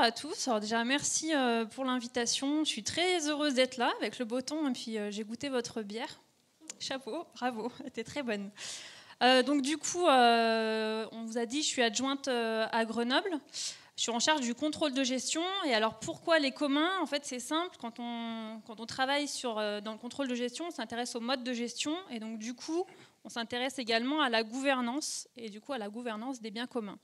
à tous. Alors déjà, merci euh, pour l'invitation. Je suis très heureuse d'être là avec le beau temps et puis euh, j'ai goûté votre bière. Chapeau, bravo, était très bonne. Euh, donc du coup, on vous a dit, je suis adjointe à Grenoble. Je suis en charge du contrôle de gestion. Et alors pourquoi les communs En fait, c'est simple. Quand on, quand on travaille sur, dans le contrôle de gestion, on s'intéresse au mode de gestion. Et donc du coup, on s'intéresse également à la gouvernance et du coup à la gouvernance des biens communs.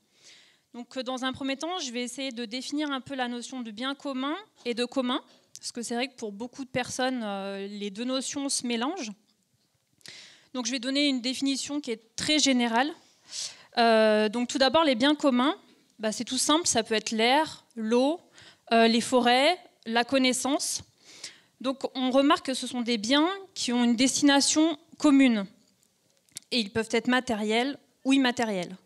Donc, euh, dans un premier temps, je vais essayer de définir un peu la notion de bien commun et de commun, parce que c'est vrai que pour beaucoup de personnes, euh, les deux notions se mélangent. Donc, je vais donner une définition qui est très générale. Euh, donc, tout d'abord, les biens communs, bah, c'est tout simple, ça peut être l'air, l'eau, les forêts, la connaissance. Donc, on remarque que ce sont des biens qui ont une destination commune, et ils peuvent être matériels ou immatériels.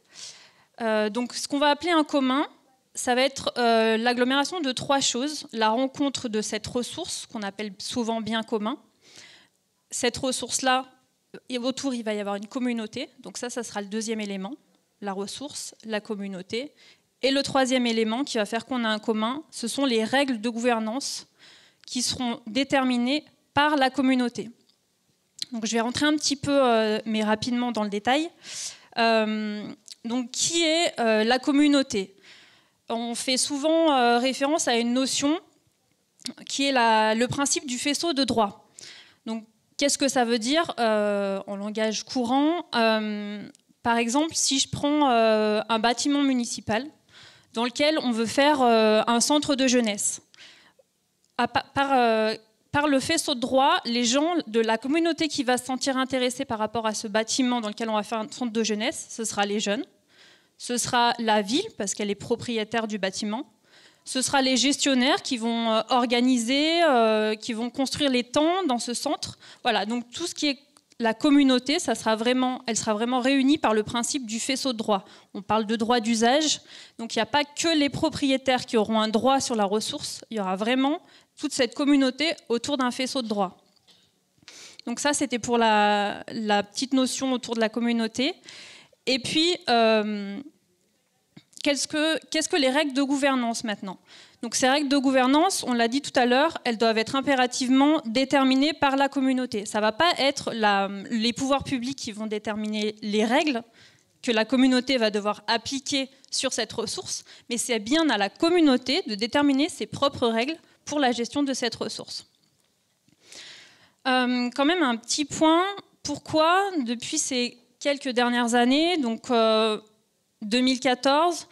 Euh, donc ce qu'on va appeler un commun, ça va être euh, l'agglomération de trois choses. La rencontre de cette ressource qu'on appelle souvent bien commun. Cette ressource-là, autour, il va y avoir une communauté. Donc ça, ça sera le deuxième élément. La ressource, la communauté. Et le troisième élément qui va faire qu'on a un commun, ce sont les règles de gouvernance qui seront déterminées par la communauté. Donc je vais rentrer un petit peu, euh, mais rapidement, dans le détail. Donc, qui est euh, la communauté On fait souvent euh, référence à une notion qui est le principe du faisceau de droit. Donc, qu'est-ce que ça veut dire euh, en langage courant Par exemple, si je prends un bâtiment municipal dans lequel on veut faire un centre de jeunesse, par par le faisceau de droit, les gens de la communauté qui vont se sentir intéressés par rapport à ce bâtiment dans lequel on va faire un centre de jeunesse, ce sera les jeunes, ce sera la ville, parce qu'elle est propriétaire du bâtiment, ce sera les gestionnaires qui vont euh, organiser, euh, qui vont construire les temps dans ce centre. Voilà, donc tout ce qui est la communauté, ça sera vraiment, elle sera vraiment réunie par le principe du faisceau de droit. On parle de droit d'usage, donc il n'y a pas que les propriétaires qui auront un droit sur la ressource, il y aura vraiment toute cette communauté autour d'un faisceau de droit. Donc ça, c'était pour la, petite notion autour de la communauté. Et puis, euh, qu'est-ce que, que les règles de gouvernance maintenant Donc ces règles de gouvernance, on l'a dit tout à l'heure, elles doivent être impérativement déterminées par la communauté. Ça ne va pas être les pouvoirs publics qui vont déterminer les règles que la communauté va devoir appliquer sur cette ressource, mais c'est bien à la communauté de déterminer ses propres règles pour la gestion de cette ressource. Euh, quand même un petit point, pourquoi depuis ces quelques dernières années, donc 2014, euh,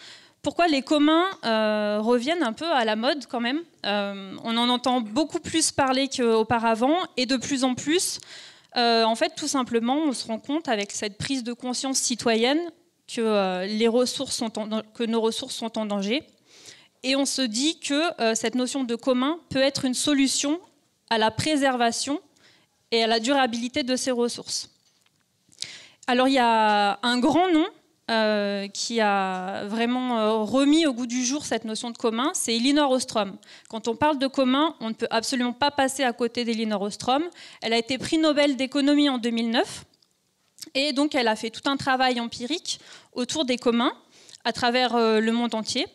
pourquoi les communs euh, reviennent un peu à la mode quand même On en entend beaucoup plus parler qu'auparavant et de plus en plus. en fait, tout simplement, on se rend compte avec cette prise de conscience citoyenne que, les ressources sont que nos ressources sont en danger et on se dit que euh, cette notion de commun peut être une solution à la préservation et à la durabilité de ces ressources. Alors il y a un grand nom euh, qui a vraiment euh, remis au goût du jour cette notion de commun, c'est Elinor Ostrom. Quand on parle de commun, on ne peut absolument pas passer à côté d'Elinor Ostrom. Elle a été prix Nobel d'économie en 2009 et donc elle a fait tout un travail empirique autour des communs à travers le monde entier.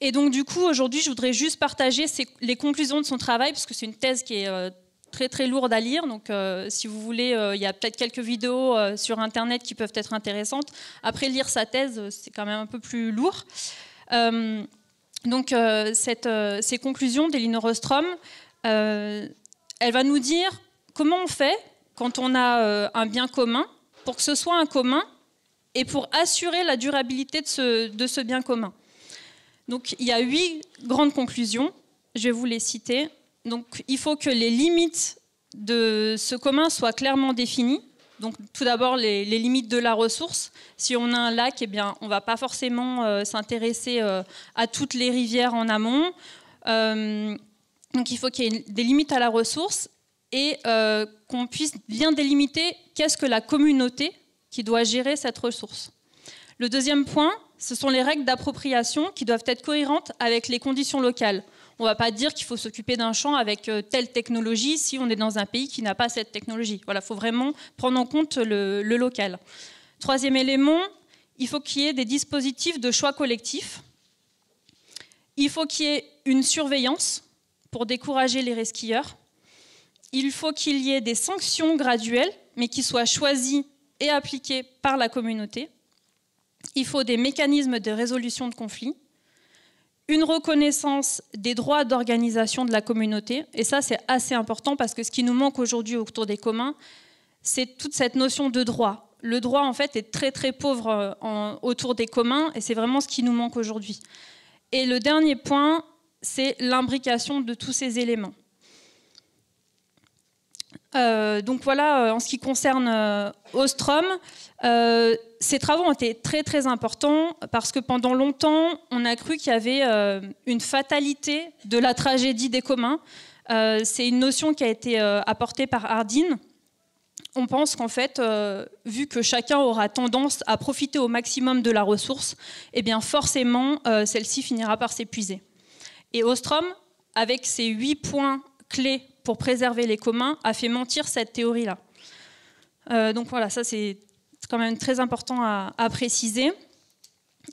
Et donc du coup, aujourd'hui, je voudrais juste partager les conclusions de son travail, parce que c'est une thèse qui est euh, très très lourde à lire. Donc euh, si vous voulez, euh, il y a peut-être quelques vidéos sur Internet qui peuvent être intéressantes. Après, lire sa thèse, c'est quand même un peu plus lourd. donc ces conclusions d'Elinor Ostrom, elle va nous dire comment on fait quand on a un bien commun pour que ce soit un commun et pour assurer la durabilité de ce bien commun il y a huit grandes conclusions, je vais vous les citer. Donc il faut que les limites de ce commun soient clairement définies. Donc tout d'abord les, limites de la ressource. Si on a un lac, eh bien, on ne va pas forcément euh, s'intéresser euh, à toutes les rivières en amont. Euh, donc il faut qu'il y ait des limites à la ressource et qu'on puisse bien délimiter qu'est-ce que la communauté qui doit gérer cette ressource. Le deuxième point, ce sont les règles d'appropriation qui doivent être cohérentes avec les conditions locales. On ne va pas dire qu'il faut s'occuper d'un champ avec euh, telle technologie si on est dans un pays qui n'a pas cette technologie. Voilà, il faut vraiment prendre en compte le, local. Troisième élément, il faut qu'il y ait des dispositifs de choix collectifs. Il faut qu'il y ait une surveillance pour décourager les resquilleurs. Il faut qu'il y ait des sanctions graduelles, mais qui soient choisies et appliquées par la communauté il faut des mécanismes de résolution de conflits, une reconnaissance des droits d'organisation de la communauté, et ça c'est assez important parce que ce qui nous manque aujourd'hui autour des communs, c'est toute cette notion de droit. Le droit en fait est très très pauvre euh, autour des communs et c'est vraiment ce qui nous manque aujourd'hui. Et le dernier point, c'est l'imbrication de tous ces éléments. Euh, donc voilà, euh, en ce qui concerne euh, Ostrom, ces travaux ont été très très importants parce que pendant longtemps, on a cru qu'il y avait une fatalité de la tragédie des communs. C'est une notion qui a été apportée par Hardin. On pense qu'en fait, vu que chacun aura tendance à profiter au maximum de la ressource, eh bien forcément, celle-ci finira par s'épuiser. Et Ostrom, avec ses huit points clés pour préserver les communs a fait mentir cette théorie-là. Euh, donc voilà, ça c'est quand même très important à, préciser.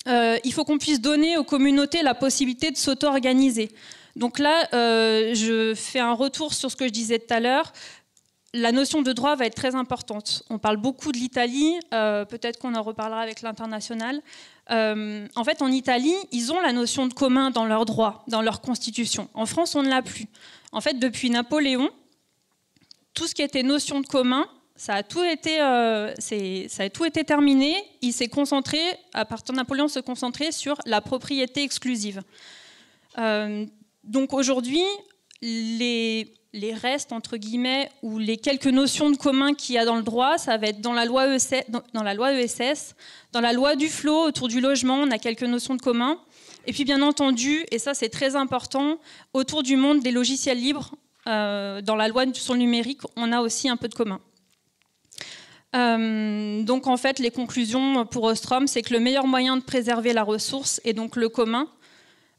Euh, il faut qu'on puisse donner aux communautés la possibilité de s'auto-organiser. Donc là, euh, je fais un retour sur ce que je disais tout à l'heure. La notion de droit va être très importante. On parle beaucoup de l'Italie, peut-être qu'on en reparlera avec l'international. en fait, en Italie, ils ont la notion de commun dans leur droit, dans leur constitution. En France, on ne l'a plus. En fait, depuis Napoléon, tout ce qui était notion de commun, ça a tout été, euh, terminé. Il s'est concentré, à partir de Napoléon, se concentrer sur la propriété exclusive. Euh, donc aujourd'hui, les, restes, entre guillemets, ou les quelques notions de commun qu'il y a dans le droit, ça va être dans la loi ESS, dans, dans la loi, ESS, dans la loi du flot autour du logement, on a quelques notions de commun. Et puis bien entendu, et ça c'est très important, autour du monde des logiciels libres, euh, dans la loi sur le numérique, on a aussi un peu de commun. Euh, donc en fait, les conclusions pour Ostrom, c'est que le meilleur moyen de préserver la ressource et donc le commun,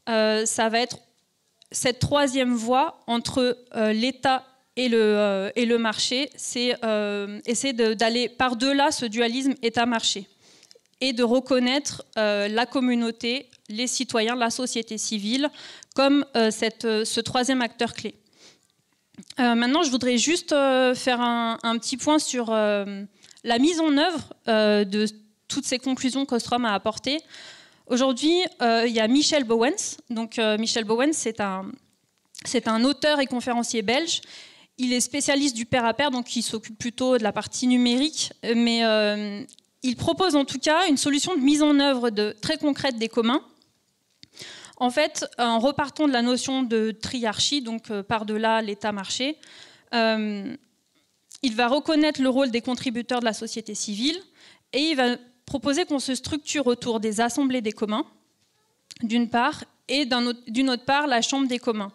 euh, ça va être cette troisième voie entre l'État et le, et le marché, c'est essayer d'aller par-delà ce dualisme État-marché et de reconnaître euh, la communauté, les citoyens, la société civile comme euh, cette, euh, ce troisième acteur clé. maintenant, je voudrais juste faire un, petit point sur la mise en œuvre de toutes ces conclusions qu'Ostrom a apportées. Aujourd'hui, il y a Michel Bowens. Donc, Michel Bowens, c'est un, c'est un auteur et conférencier belge il est spécialiste du pair à pair, donc il s'occupe plutôt de la partie numérique, mais il propose en tout cas une solution de mise en œuvre très concrète des communs. En fait, en repartant de la notion de triarchie, donc euh, par-delà l'État-marché, euh, il va reconnaître le rôle des contributeurs de la société civile et il va proposer qu'on se structure autour des assemblées des communs, d'une part, et d'une autre part, la Chambre des communs.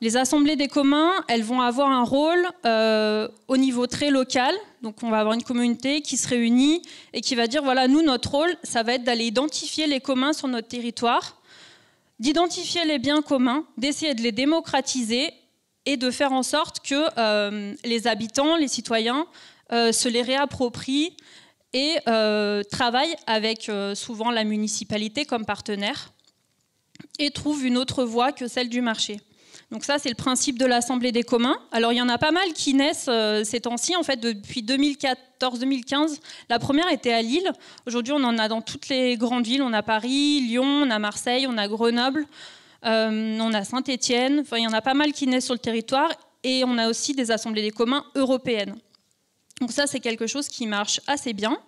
Les assemblées des communs, elles vont avoir un rôle euh, au niveau très local. Donc on va avoir une communauté qui se réunit et qui va dire, voilà, nous, notre rôle, ça va être d'aller identifier les communs sur notre territoire, d'identifier les biens communs, d'essayer de les démocratiser et de faire en sorte que euh, les habitants, les citoyens, euh, se les réapproprient et travaillent avec souvent la municipalité comme partenaire et trouvent une autre voie que celle du marché. Donc ça, c'est le principe de l'Assemblée des communs. Alors il y en a pas mal qui naissent euh, ces temps-ci. En fait, depuis 2014-2015, la première était à Lille. Aujourd'hui, on en a dans toutes les grandes villes. On a Paris, Lyon, on a Marseille, on a Grenoble, euh, on a Saint-Étienne. Enfin, il y en a pas mal qui naissent sur le territoire. Et on a aussi des assemblées des communs européennes. Donc ça, c'est quelque chose qui marche assez bien.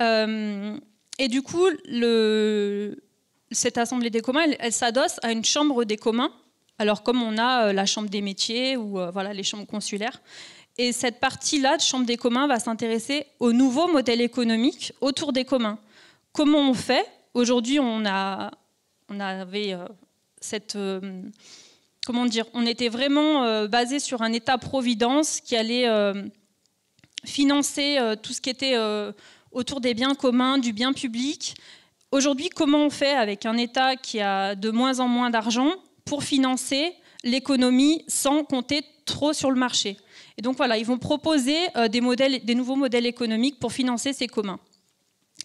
Euh, et du coup, le, cette assemblée des communs, elle, elle s'adosse à une chambre des communs alors comme on a euh, la chambre des métiers ou euh, voilà, les chambres consulaires. Et cette partie-là de chambre des communs va s'intéresser au nouveau modèle économique autour des communs. Comment on fait Aujourd'hui, on, a, on avait euh, cette... comment dire On était vraiment basé sur un État-providence qui allait financer tout ce qui était autour des biens communs, du bien public. Aujourd'hui, comment on fait avec un État qui a de moins en moins d'argent pour financer l'économie sans compter trop sur le marché. Et donc voilà, ils vont proposer euh, des, nouveaux modèles économiques pour financer ces communs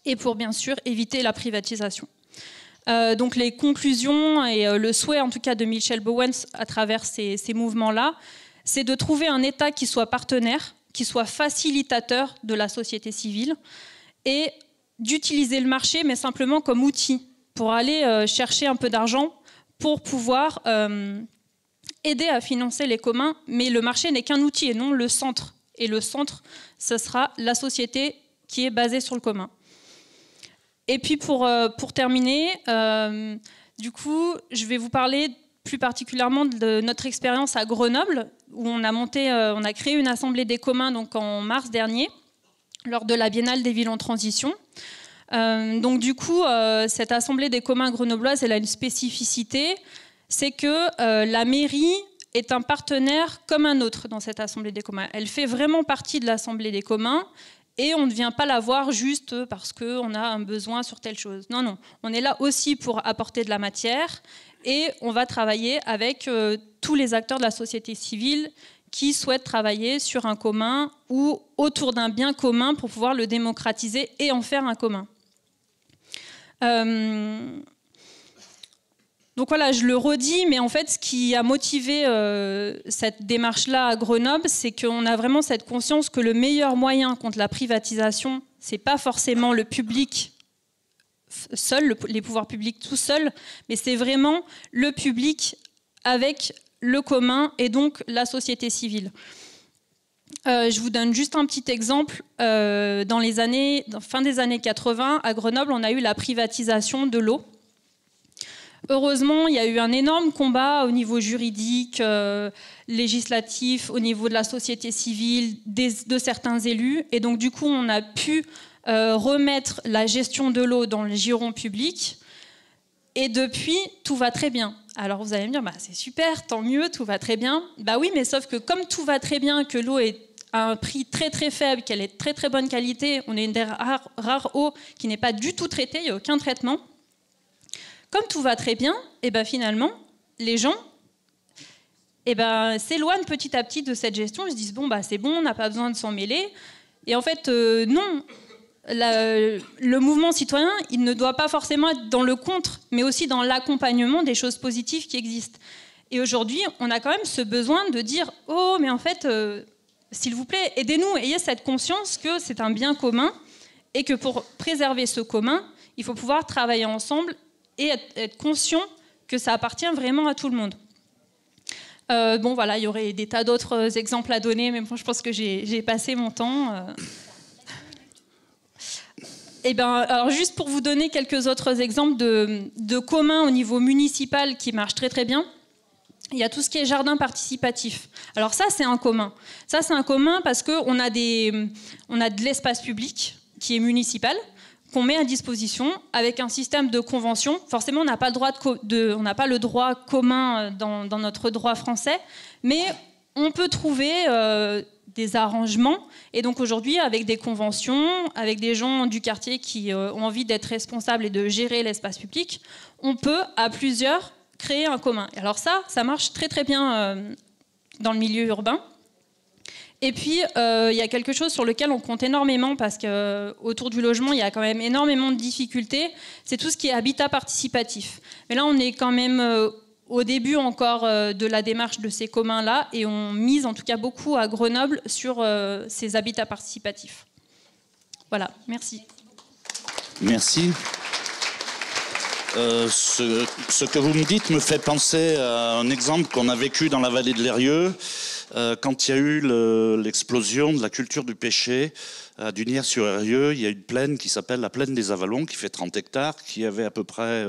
et pour bien sûr éviter la privatisation. Euh, donc les conclusions et euh, le souhait en tout cas de Michel Bowens à travers ces mouvements-là, c'est de trouver un État qui soit partenaire, qui soit facilitateur de la société civile et d'utiliser le marché mais simplement comme outil pour aller chercher un peu d'argent pour pouvoir euh, aider à financer les communs, mais le marché n'est qu'un outil et non le centre. Et le centre, ce sera la société qui est basée sur le commun. Et puis pour, euh, pour terminer, euh, du coup, je vais vous parler plus particulièrement de notre expérience à Grenoble, où on a, monté, on a créé une assemblée des communs donc en mars dernier, lors de la Biennale des villes en transition. Euh, donc du coup, euh, cette assemblée des communs grenobloises, elle a une spécificité, c'est que euh, la mairie est un partenaire comme un autre dans cette assemblée des communs. Elle fait vraiment partie de l'assemblée des communs. Et on ne vient pas la voir juste parce qu'on a un besoin sur telle chose. Non, non. On est là aussi pour apporter de la matière et on va travailler avec tous les acteurs de la société civile qui souhaitent travailler sur un commun ou autour d'un bien commun pour pouvoir le démocratiser et en faire un commun. Euh, donc voilà, je le redis, mais en fait, ce qui a motivé euh, cette démarche-là à Grenoble, c'est qu'on a vraiment cette conscience que le meilleur moyen contre la privatisation, c'est pas forcément le public seul, les pouvoirs publics tout seuls, mais c'est vraiment le public avec le commun et donc la société civile. Euh, je vous donne juste un petit exemple. Euh, dans les années, fin des années 80, à Grenoble, on a eu la privatisation de l'eau. Heureusement, il y a eu un énorme combat au niveau juridique, euh, législatif, au niveau de la société civile, de certains élus. Et donc, du coup, on a pu remettre la gestion de l'eau dans le giron public. Et depuis, tout va très bien. Alors vous allez me dire, bah, c'est super, tant mieux, tout va très bien. Bah oui, mais sauf que comme tout va très bien, que l'eau est à un prix très très faible, qu'elle est de très très bonne qualité, on est une des rares, eaux qui n'est pas du tout traitée, il n'y a aucun traitement. Comme tout va très bien, et eh ben finalement, les gens et eh ben, s'éloignent petit à petit de cette gestion. Ils se disent, bon, bah, c'est bon, on n'a pas besoin de s'en mêler. Et en fait, euh, non, le mouvement citoyen, il ne doit pas forcément être dans le contre, mais aussi dans l'accompagnement des choses positives qui existent. Et aujourd'hui, on a quand même ce besoin de dire Oh, mais en fait, euh, s'il vous plaît, aidez-nous, ayez cette conscience que c'est un bien commun et que pour préserver ce commun, il faut pouvoir travailler ensemble et être, conscient que ça appartient vraiment à tout le monde. Euh, bon, voilà, il y aurait des tas d'autres exemples à donner, mais bon, je pense que j'ai passé mon temps. Euh. Eh bien, alors juste pour vous donner quelques autres exemples de, communs au niveau municipal qui marchent très très bien, il y a tout ce qui est jardin participatif. Alors ça, c'est un commun. Ça, c'est un commun parce qu'on a, des, on a de l'espace public qui est municipal qu'on met à disposition avec un système de convention. Forcément, on n'a pas, le droit commun dans, notre droit français, mais on peut trouver... Euh, des arrangements. Et donc aujourd'hui, avec des conventions, avec des gens du quartier qui euh, ont envie d'être responsables et de gérer l'espace public, on peut à plusieurs créer un commun. Alors ça, ça marche très très bien euh, dans le milieu urbain. Et puis, euh, il y a quelque chose sur lequel on compte énormément parce que autour du logement, il y a quand même énormément de difficultés. C'est tout ce qui est habitat participatif. Mais là, on est quand même au début encore euh, de la démarche de ces communs-là et on mise en tout cas beaucoup à Grenoble sur euh, ces habitats participatifs. Voilà, merci. Merci. Euh, ce, que vous me dites me fait penser à un exemple qu'on a vécu dans la vallée de l'Erieux quand il y a eu l'explosion de la culture du péché à sur erieux il y a une plaine qui s'appelle la plaine des Avalons, qui fait 30 hectares, qui avait à peu près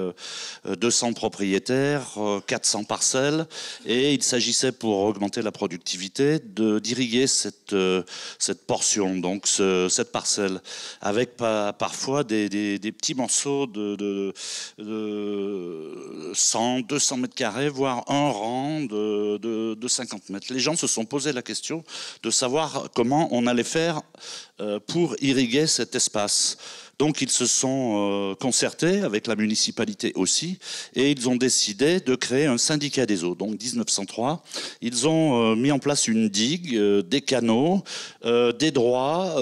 200 euh, euh, propriétaires, 400 euh, parcelles, et il s'agissait pour augmenter la productivité de d'irriguer cette, cette portion, donc cette parcelle, avec parfois des, petits morceaux de, 100, 200 mètres carrés, voire un rang de, 50 mètres. Les gens se sont posé la question de savoir comment on allait faire pour irriguer cet espace. Donc ils se sont euh, concertés avec la municipalité aussi et ils ont décidé de créer un syndicat des eaux. Donc 1903, ils ont euh, mis en place une digue, euh, des canaux, des droits,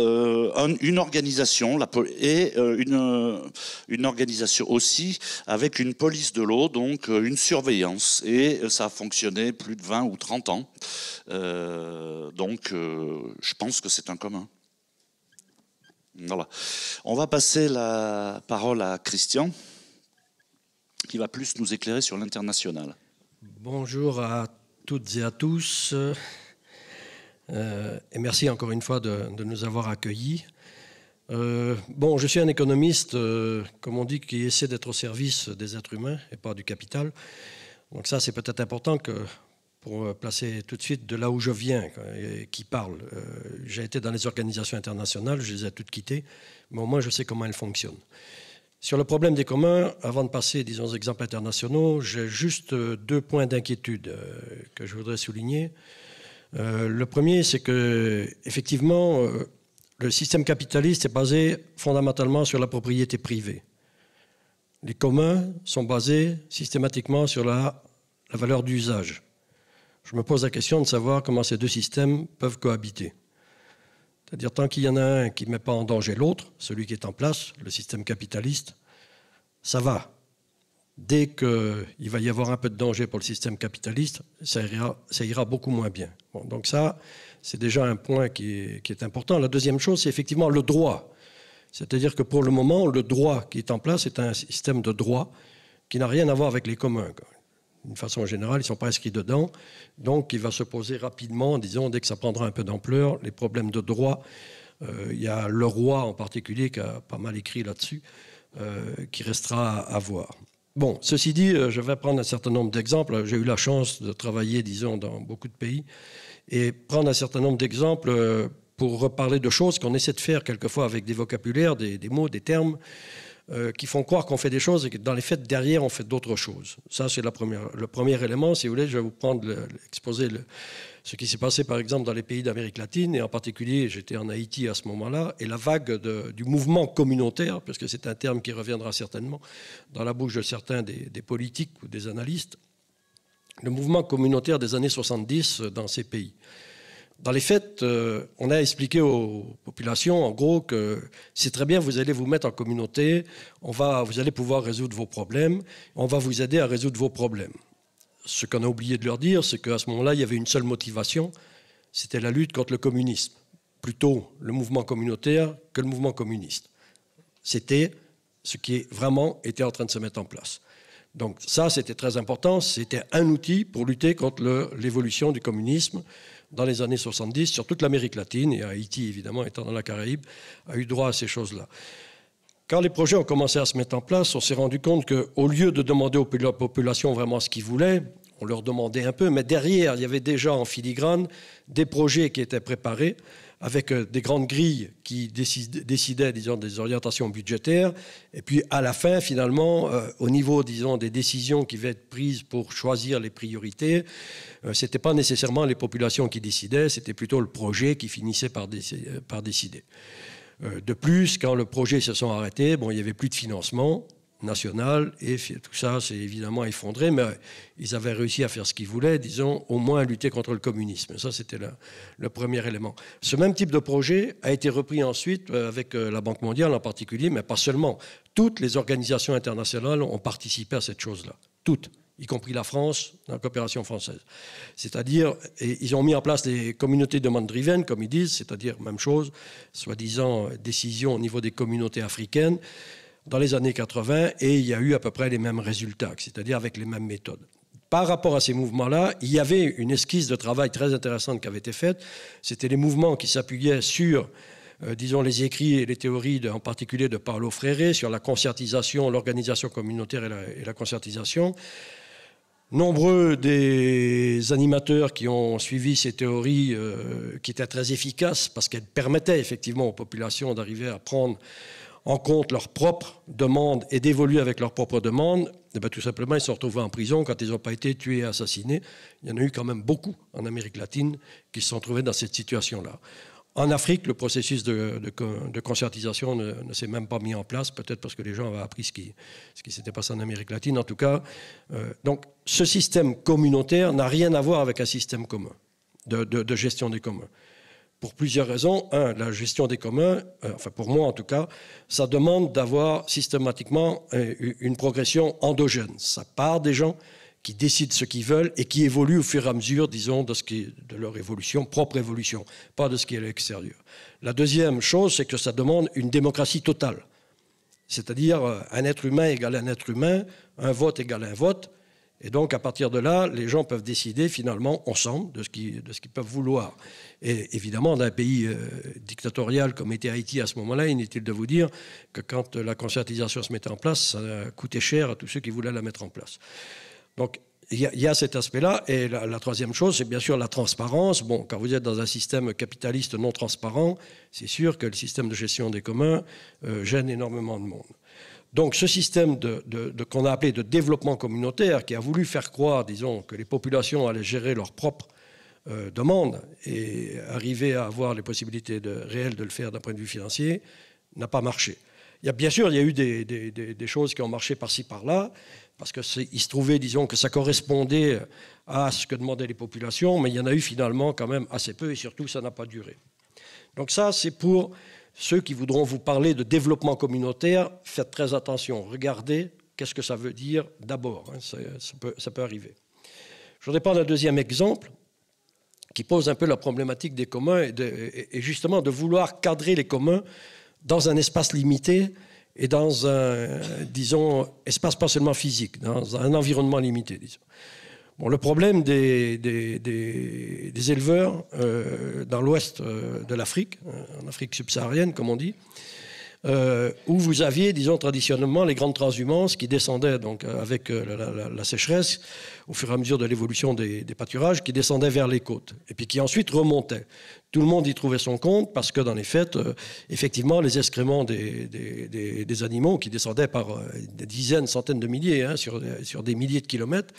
une organisation et une, une organisation aussi avec une police de l'eau, donc une surveillance. Et ça a fonctionné plus de 20 ou 30 ans. donc je pense que c'est un commun. Voilà. On va passer la parole à Christian, qui va plus nous éclairer sur l'international. Bonjour à toutes et à tous. Euh, et merci encore une fois de, nous avoir accueillis. Euh, bon, je suis un économiste, euh, comme on dit, qui essaie d'être au service des êtres humains et pas du capital. Donc ça, c'est peut-être important que pour euh, placer tout de suite de là où je viens, qui parle. Euh, j'ai été dans les organisations internationales, je les ai toutes quittées, mais au moins je sais comment elles fonctionnent. Sur le problème des communs, avant de passer, disons, aux exemples internationaux, j'ai juste euh, deux points d'inquiétude que je voudrais souligner. le premier, c'est que, effectivement, le système capitaliste est basé fondamentalement sur la propriété privée. Les communs sont basés systématiquement sur la, la valeur d'usage je me pose la question de savoir comment ces deux systèmes peuvent cohabiter. C'est-à-dire, tant qu'il y en a un qui ne met pas en danger l'autre, celui qui est en place, le système capitaliste, ça va. Dès qu'il va y avoir un peu de danger pour le système capitaliste, ça ira, beaucoup moins bien. donc ça, c'est déjà un point qui est, qui est important. La deuxième chose, c'est effectivement le droit. C'est-à-dire que pour le moment, le droit qui est en place est un système de droit qui n'a rien à voir avec les communs d'une façon générale, ils sont pas inscrits dedans. Donc, il va se poser rapidement, disons, dès que ça prendra un peu d'ampleur, les problèmes de droit. Euh, il y a le roi en particulier qui a pas mal écrit là-dessus, euh, qui restera à, voir. Bon, ceci dit, euh, je vais prendre un certain nombre d'exemples. J'ai eu la chance de travailler, disons, dans beaucoup de pays et prendre un certain nombre d'exemples pour reparler de choses qu'on essaie de faire quelquefois avec des vocabulaires, des mots, des termes euh, qui font croire qu'on fait des choses et que dans les faits, derrière, on fait d'autres choses. Ça, c'est le premier élément. Si vous voulez, je vais vous prendre, ce qui s'est passé, par exemple, dans les pays d'Amérique latine, et en particulier, j'étais en Haïti à ce moment-là, et la vague du mouvement communautaire, parce que c'est un terme qui reviendra certainement dans la bouche de certains des politiques ou des analystes, le mouvement communautaire des années 70 euh, dans ces pays. Dans les faits, euh, on a expliqué aux populations, en gros, que c'est très bien, vous allez vous mettre en communauté, on va, vous allez pouvoir résoudre vos problèmes, on va vous aider à résoudre vos problèmes. Ce qu'on a oublié de leur dire, c'est qu'à ce moment-là, il y avait une seule motivation, c'était la lutte contre le communisme, plutôt le mouvement communautaire que le mouvement communiste. C'était ce qui vraiment était en train de se mettre en place. Donc ça, c'était très important, c'était un outil pour lutter contre l'évolution du communisme dans les années 70 sur toute l'Amérique latine, et Haïti, évidemment, étant dans la Caraïbe, a eu droit à ces choses-là. Quand les projets ont commencé à se mettre en place, on s'est rendu compte qu'au lieu de demander aux populations vraiment ce qu'ils voulaient, on leur demandait un peu, mais derrière, il y avait déjà en filigrane des projets qui étaient préparés avec euh, des grandes grilles qui décidaient, disons, des orientations budgétaires. Et puis, à la fin, finalement, euh, au niveau, disons, des décisions qui devaient être prises pour choisir les priorités, euh, ce n'était pas nécessairement les populations qui décidaient, c'était plutôt le projet qui finissait par, décider. de plus, quand le projet se sont arrêtés, bon, il n'y avait plus de financement nationale, et tout ça s'est évidemment effondré, mais ils avaient réussi à faire ce qu'ils voulaient, disons, au moins à lutter contre le communisme. Ça, c'était le, le, premier élément. Ce même type de projet a été repris ensuite euh, avec euh, la Banque mondiale en particulier, mais pas seulement. Toutes les organisations internationales ont participé à cette chose-là, toutes y compris la France, la coopération française. C'est-à-dire, ils ont mis en place des communautés de driven, comme ils disent, c'est-à-dire, même chose, soi-disant décision au niveau des communautés africaines, dans les années 80 et il y a eu à peu près les mêmes résultats, c'est-à-dire avec les mêmes méthodes. Par rapport à ces mouvements-là, il y avait une esquisse de travail très intéressante qui avait été faite. C'était les mouvements qui s'appuyaient sur euh, disons, les écrits et les théories, en particulier de Paolo Freire, sur la concertisation, l'organisation communautaire et la, concertisation. Nombreux des animateurs qui ont suivi ces théories, euh, qui étaient très efficaces, parce qu'elles permettaient effectivement aux populations d'arriver à prendre en compte leurs propres demandes et d'évoluer avec leurs propres demandes, eh ben, tout simplement, ils se retrouvent en prison quand ils n'ont pas été tués et assassinés. Il y en a eu quand même beaucoup en Amérique latine qui se sont trouvés dans cette situation-là. En Afrique, le processus de, concertisation ne, s'est même pas mis en place, peut-être parce que les gens avaient appris ce qui, s'était passé en Amérique latine. En tout cas, euh, donc ce système communautaire n'a rien à voir avec un système commun de, de gestion des communs pour plusieurs raisons. Un, la gestion des communs, euh, enfin pour moi en tout cas, ça demande d'avoir systématiquement euh, une progression endogène. Ça part des gens qui décident ce qu'ils veulent et qui évoluent au fur et à mesure, disons, de, leur évolution, propre évolution, pas de ce qui est à l'extérieur. La deuxième chose, c'est que ça demande une démocratie totale. C'est-à-dire euh, un être humain à un être humain, un vote à un vote, et donc, à partir de là, les gens peuvent décider finalement ensemble de ce qu'ils, peuvent vouloir. Et évidemment, dans un pays euh, dictatorial comme était Haïti à ce moment-là, inutile de vous dire que quand la concertisation se mettait en place, ça coûtait cher à tous ceux qui voulaient la mettre en place. Donc, il y, a cet aspect-là. Et la, troisième chose, c'est bien sûr la transparence. Bon, quand vous êtes dans un système capitaliste non transparent, c'est sûr que le système de gestion des communs euh, gêne énormément de monde. Donc ce système qu'on a appelé de développement communautaire, qui a voulu faire croire, disons, que les populations allaient gérer leurs propres euh, demandes et arriver à avoir les possibilités de, réelles de le faire d'un point de vue financier, n'a pas marché. Il y a, bien sûr, il y a eu des, choses qui ont marché par-ci, par-là, parce qu'il se trouvait, disons, que ça correspondait à ce que demandaient les populations, mais il y en a eu finalement quand même assez peu, et surtout, ça n'a pas duré. Donc ça, c'est pour ceux qui voudront vous parler de développement communautaire, faites très attention. Regardez qu'est-ce que ça veut dire d'abord. Hein. ça, peut, arriver. Je voudrais prendre un deuxième exemple qui pose un peu la problématique des communs et, de, justement de vouloir cadrer les communs dans un espace limité et dans un, disons, espace pas seulement physique, dans un environnement limité, disons. Bon, le problème des, des, des, éleveurs euh, dans l'ouest euh, de l'Afrique, euh, en Afrique subsaharienne comme on dit, euh, où vous aviez, disons, traditionnellement les grandes transhumances qui descendaient, donc euh, avec euh, la, sécheresse, au fur et à mesure de l'évolution des, pâturages, qui descendaient vers les côtes, et puis qui ensuite remontaient. Tout le monde y trouvait son compte, parce que dans les faits, effectivement, les excréments des, animaux, qui descendaient par des dizaines, centaines de milliers, hein, sur, des milliers de kilomètres,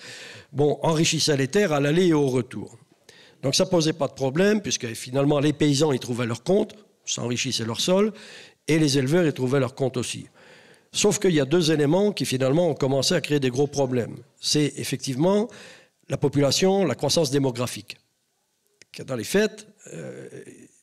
bon, enrichissaient les terres à l'aller et au retour. Donc ça posait pas de problème, puisque finalement les paysans y trouvaient leur compte, s'enrichissaient leur sol, et les éleveurs y trouvaient leur compte aussi. Sauf qu'il y a deux éléments qui finalement ont commencé à créer des gros problèmes. C'est effectivement la population, la croissance démographique. Dans les faits, euh,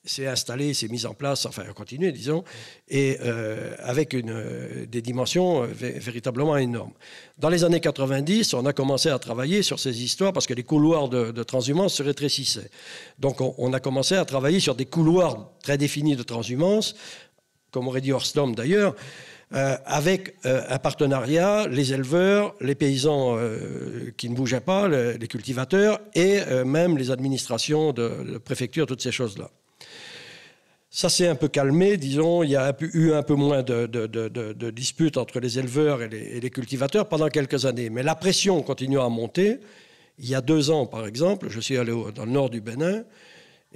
c'est installé, c'est mis en place, enfin continué, disons, et euh, avec une, euh, des dimensions véritablement énormes. Dans les années 90, on a commencé à travailler sur ces histoires parce que les couloirs de, transhumance se rétrécissaient. Donc on, a commencé à travailler sur des couloirs très définis de transhumance comme aurait dit Orstom d'ailleurs, euh, avec euh, un partenariat, les éleveurs, les paysans euh, qui ne bougeaient pas, les cultivateurs et même les administrations de, préfecture, toutes ces choses-là. Ça s'est un peu calmé, disons, il y a eu un peu moins de, disputes entre les éleveurs et les, cultivateurs pendant quelques années. Mais la pression continue à monter. Il y a deux ans, par exemple, je suis allé dans le nord du Bénin,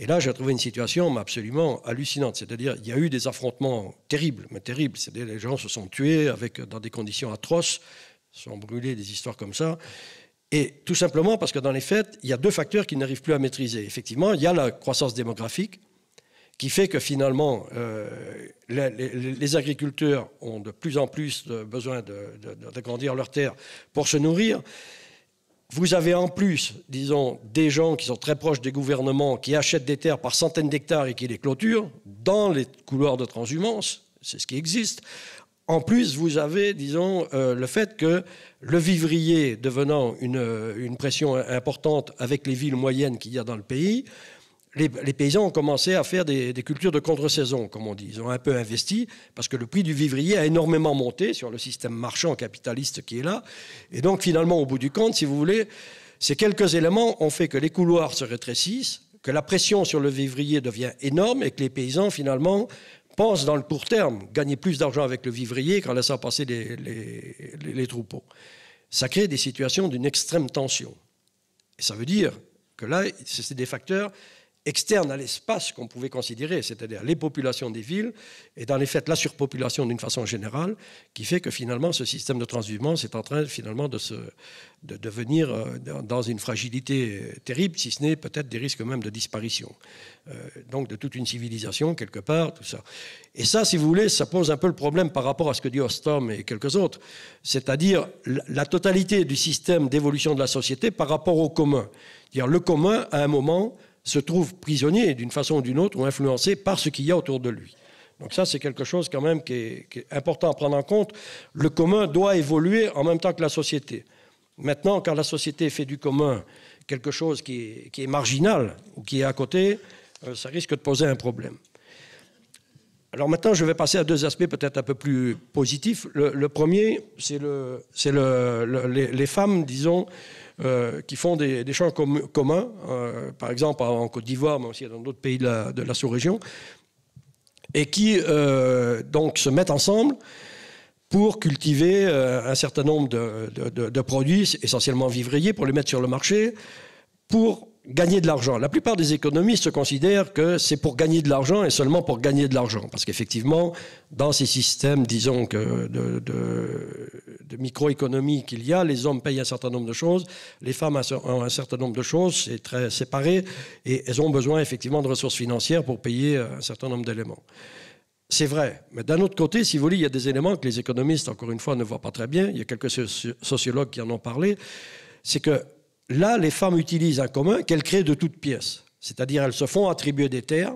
et là, j'ai trouvé une situation absolument hallucinante. C'est-à-dire, il y a eu des affrontements terribles, mais terribles. cest les gens se sont tués avec, dans des conditions atroces, sont brûlés, des histoires comme ça. Et tout simplement parce que dans les faits, il y a deux facteurs qui n'arrivent plus à maîtriser. Effectivement, il y a la croissance démographique, qui fait que finalement, euh, les, agriculteurs ont de plus en plus besoin d'agrandir de, leurs terres pour se nourrir. Vous avez en plus, disons, des gens qui sont très proches des gouvernements, qui achètent des terres par centaines d'hectares et qui les clôturent dans les couloirs de transhumance, c'est ce qui existe. En plus, vous avez, disons, euh, le fait que le vivrier devenant euh, une pression importante avec les villes moyennes qu'il y a dans le pays, les, paysans ont commencé à faire des, cultures de contre-saison, comme on dit. Ils ont un peu investi parce que le prix du vivrier a énormément monté sur le système marchand capitaliste qui est là. Et donc, finalement, au bout du compte, si vous voulez, ces quelques éléments ont fait que les couloirs se rétrécissent, que la pression sur le vivrier devient énorme et que les paysans, finalement, pensent dans le court terme, gagner plus d'argent avec le vivrier qu'en laissant passer les, les troupeaux. Ça crée des situations d'une extrême tension. Et ça veut dire que là, c'est des facteurs externe à l'espace qu'on pouvait considérer, c'est-à-dire les populations des villes, et dans les faits la surpopulation d'une façon générale, qui fait que finalement ce système de transhumance est en train finalement de, se, devenir euh, dans une fragilité terrible, si ce n'est peut-être des risques même de disparition. Euh, donc de toute une civilisation quelque part, tout ça. Et ça, si vous voulez, ça pose un peu le problème par rapport à ce que dit Ostrom et quelques autres, c'est-à-dire la totalité du système d'évolution de la société par rapport au commun. C'est-à-dire le commun, à un moment, se trouve prisonnier d'une façon ou d'une autre ou influencé par ce qu'il y a autour de lui. Donc ça, c'est quelque chose quand même qui est, important à prendre en compte. Le commun doit évoluer en même temps que la société. Maintenant, quand la société fait du commun quelque chose qui est, qui est marginal ou qui est à côté, euh, ça risque de poser un problème. Alors maintenant, je vais passer à deux aspects peut-être un peu plus positifs. Le, premier, c'est le, le, les, femmes, disons, euh, qui font des, champs communs, euh, par exemple en Côte d'Ivoire, mais aussi dans d'autres pays de la, sous-région, et qui euh, donc se mettent ensemble pour cultiver un certain nombre de, de produits, essentiellement vivriers, pour les mettre sur le marché, pour gagner de l'argent. La plupart des économistes considèrent que c'est pour gagner de l'argent et seulement pour gagner de l'argent. Parce qu'effectivement, dans ces systèmes, disons, que de, de, microéconomie qu'il y a, les hommes payent un certain nombre de choses, les femmes ont un certain nombre de choses, c'est très séparé, et elles ont besoin effectivement de ressources financières pour payer euh, un certain nombre d'éléments. C'est vrai, mais d'un autre côté, si vous voulez, il y a des éléments que les économistes, encore une fois, ne voient pas très bien, il y a quelques sociologues qui en ont parlé, c'est que Là, les femmes utilisent un commun qu'elles créent de toutes pièces. C'est-à-dire, elles se font attribuer des terres.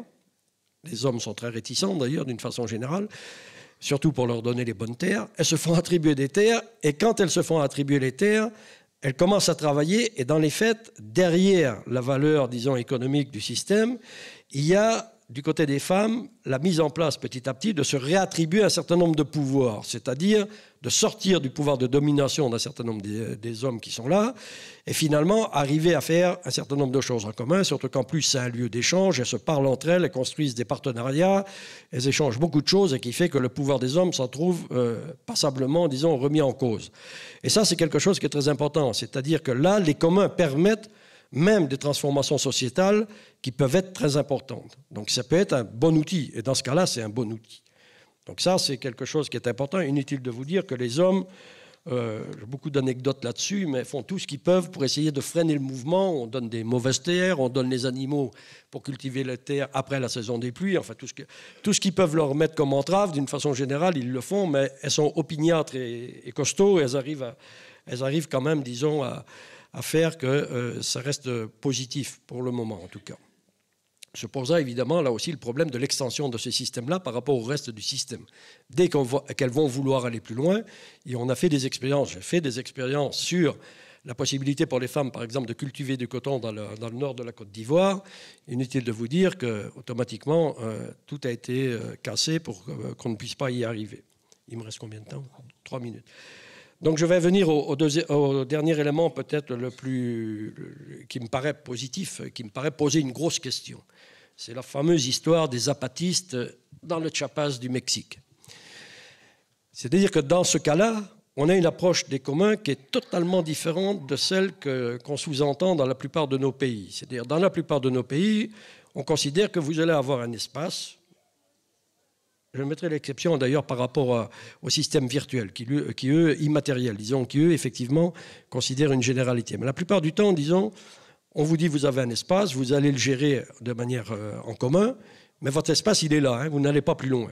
Les hommes sont très réticents, d'ailleurs, d'une façon générale, surtout pour leur donner les bonnes terres. Elles se font attribuer des terres, et quand elles se font attribuer les terres, elles commencent à travailler, et dans les faits, derrière la valeur, disons, économique du système, il y a du côté des femmes, la mise en place petit à petit de se réattribuer un certain nombre de pouvoirs, c'est-à-dire de sortir du pouvoir de domination d'un certain nombre des, hommes qui sont là, et finalement arriver à faire un certain nombre de choses en commun, surtout qu'en plus c'est un lieu d'échange, elles se parlent entre elles, elles construisent des partenariats, elles échangent beaucoup de choses, et qui fait que le pouvoir des hommes s'en trouve euh, passablement, disons, remis en cause. Et ça c'est quelque chose qui est très important, c'est-à-dire que là, les communs permettent même des transformations sociétales qui peuvent être très importantes. Donc ça peut être un bon outil, et dans ce cas-là, c'est un bon outil. Donc ça, c'est quelque chose qui est important. Inutile de vous dire que les hommes, euh, j'ai beaucoup d'anecdotes là-dessus, mais font tout ce qu'ils peuvent pour essayer de freiner le mouvement. On donne des mauvaises terres, on donne les animaux pour cultiver la terre après la saison des pluies. Enfin, tout ce, que, tout ce qu'ils peuvent leur mettre comme entrave, d'une façon générale, ils le font, mais elles sont opiniâtres et, et costauds, elles arrivent, elles arrivent quand même, disons, à, à faire que euh, ça reste positif pour le moment en tout cas. Se posera évidemment là aussi le problème de l'extension de ce système-là par rapport au reste du système. Dès qu'elles vont vouloir aller plus loin, et on a fait des expériences, j'ai fait des expériences sur la possibilité pour les femmes, par exemple, de cultiver du coton dans le, nord de la Côte d'Ivoire. Inutile de vous dire que automatiquement euh, tout a été euh, cassé pour qu'on ne puisse pas y arriver. Il me reste combien de temps Trois minutes. Donc je vais venir au, dernier élément peut-être le plus qui me paraît positif, qui me paraît poser une grosse question. C'est la fameuse histoire des apatistes dans le Chiapas du Mexique. C'est-à-dire que dans ce cas-là, on a une approche des communs qui est totalement différente de celle qu'on sous-entend dans la plupart de nos pays. C'est-à-dire dans la plupart de nos pays, on considère que vous allez avoir un espace je mettrai l'exception d'ailleurs par rapport au système virtuel, qui, eux, immatériel, disons, qui eux, effectivement, considèrent une généralité. Mais la plupart du temps, disons, on vous dit vous avez un espace, vous allez le gérer de manière euh, en commun, mais votre espace, il est là, hein, vous n'allez pas plus loin.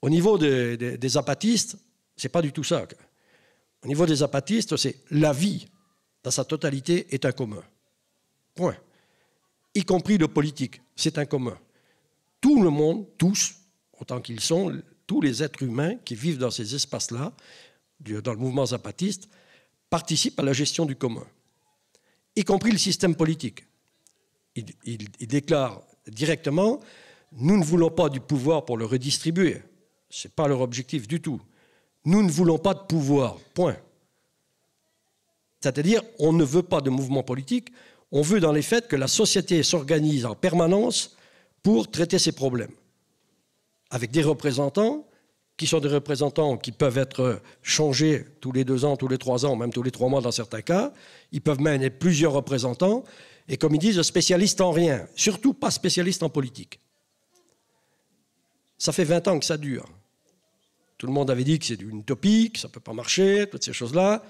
Au niveau des, des, des apatistes, c'est pas du tout ça. Au niveau des apatistes, c'est la vie, dans sa totalité, est un commun. Point. Y compris le politique, c'est un commun. Tout le monde, tous, autant qu'ils sont, tous les êtres humains qui vivent dans ces espaces-là, dans le mouvement zapatiste, participent à la gestion du commun, y compris le système politique. Ils déclarent directement, nous ne voulons pas du pouvoir pour le redistribuer. Ce n'est pas leur objectif du tout. Nous ne voulons pas de pouvoir, point. C'est-à-dire, on ne veut pas de mouvement politique, on veut dans les faits que la société s'organise en permanence pour traiter ses problèmes avec des représentants qui sont des représentants qui peuvent être changés tous les deux ans, tous les trois ans, même tous les trois mois dans certains cas. Ils peuvent même plusieurs représentants. Et comme ils disent, spécialistes en rien, surtout pas spécialistes en politique. Ça fait 20 ans que ça dure. Tout le monde avait dit que c'est une utopie, que ça ne peut pas marcher, toutes ces choses-là.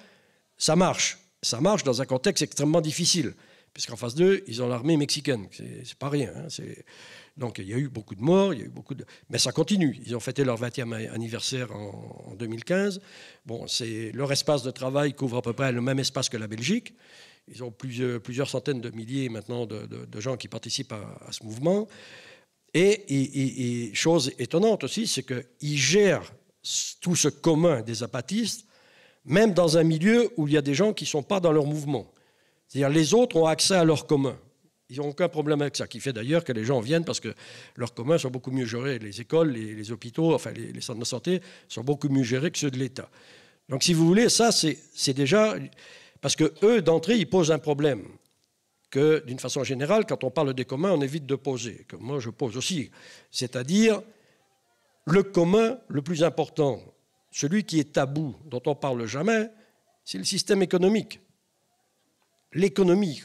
Ça marche. Ça marche dans un contexte extrêmement difficile. Puisqu'en face d'eux, ils ont l'armée mexicaine. C'est pas rien. Hein. Donc il y a eu beaucoup de morts, il y a beaucoup de... Mais ça continue. Ils ont fêté leur 20e anniversaire en, 2015. Bon, c'est leur espace de travail couvre à peu près le même espace que la Belgique. Ils ont euh, plusieurs, centaines de milliers maintenant de, gens qui participent à, ce mouvement. Et, et, chose étonnante aussi, c'est qu'ils gèrent tout ce commun des apatistes, même dans un milieu où il y a des gens qui ne sont pas dans leur mouvement. C'est-à-dire les autres ont accès à leur commun. Ils n'ont aucun problème avec ça, qui fait d'ailleurs que les gens viennent parce que leurs communs sont beaucoup mieux gérés. Les écoles, les, les hôpitaux, enfin les, centres de santé sont beaucoup mieux gérés que ceux de l'État. Donc si vous voulez, ça c'est déjà... Parce que eux, d'entrée, ils posent un problème que, d'une façon générale, quand on parle des communs, on évite de poser, que moi je pose aussi. C'est-à-dire le commun le plus important, celui qui est tabou, dont on ne parle jamais, c'est le système économique. L'économie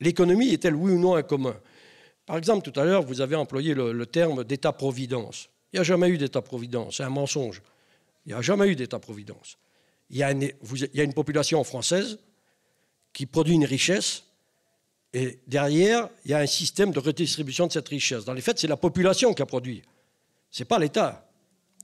l'économie est-elle oui ou non un commun Par exemple, tout à l'heure, vous avez employé le, terme d'État-providence. Il n'y a jamais eu d'État-providence, c'est un mensonge. Il n'y a jamais eu d'État-providence. Il, il y a une population française qui produit une richesse et derrière, il y a un système de redistribution de cette richesse. Dans les faits, c'est la population qui a produit. Ce n'est pas l'État.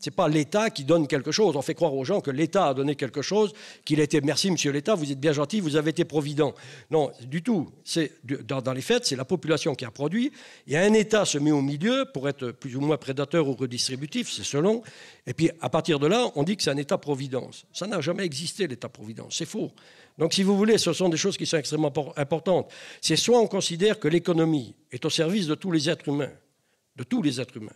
Ce n'est pas l'État qui donne quelque chose. On fait croire aux gens que l'État a donné quelque chose, qu'il a été merci, monsieur l'État, vous êtes bien gentil, vous avez été provident. Non, du tout. C'est, dans, les faits, c'est la population qui a produit. Et un État se met au milieu pour être plus ou moins prédateur ou redistributif, c'est selon. Et puis, à partir de là, on dit que c'est un État-providence. Ça n'a jamais existé, l'État-providence. C'est faux. Donc, si vous voulez, ce sont des choses qui sont extrêmement importantes. C'est soit on considère que l'économie est au service de tous les êtres humains, de tous les êtres humains,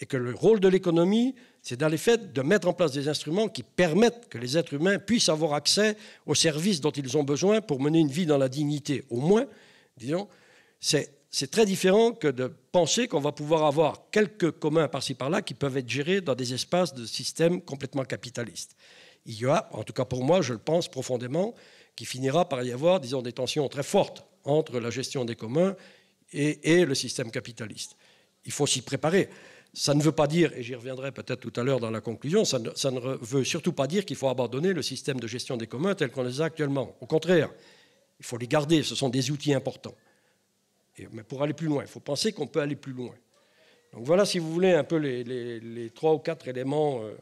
et que le rôle de l'économie, c'est dans les faits de mettre en place des instruments qui permettent que les êtres humains puissent avoir accès aux services dont ils ont besoin pour mener une vie dans la dignité, au moins, disons. C'est très différent que de penser qu'on va pouvoir avoir quelques communs par-ci par-là qui peuvent être gérés dans des espaces de systèmes complètement capitalistes. Il y a, en tout cas pour moi, je le pense profondément, qui finira par y avoir, disons, des tensions très fortes entre la gestion des communs et, et le système capitaliste. Il faut s'y préparer. Ça ne veut pas dire, et j'y reviendrai peut-être tout à l'heure dans la conclusion, ça ne, veut surtout pas dire qu'il faut abandonner le système de gestion des communs tel qu'on les a actuellement. Au contraire, il faut les garder, ce sont des outils importants. mais pour aller plus loin, il faut penser qu'on peut aller plus loin. Donc voilà, si vous voulez, un peu les, trois ou quatre éléments euh,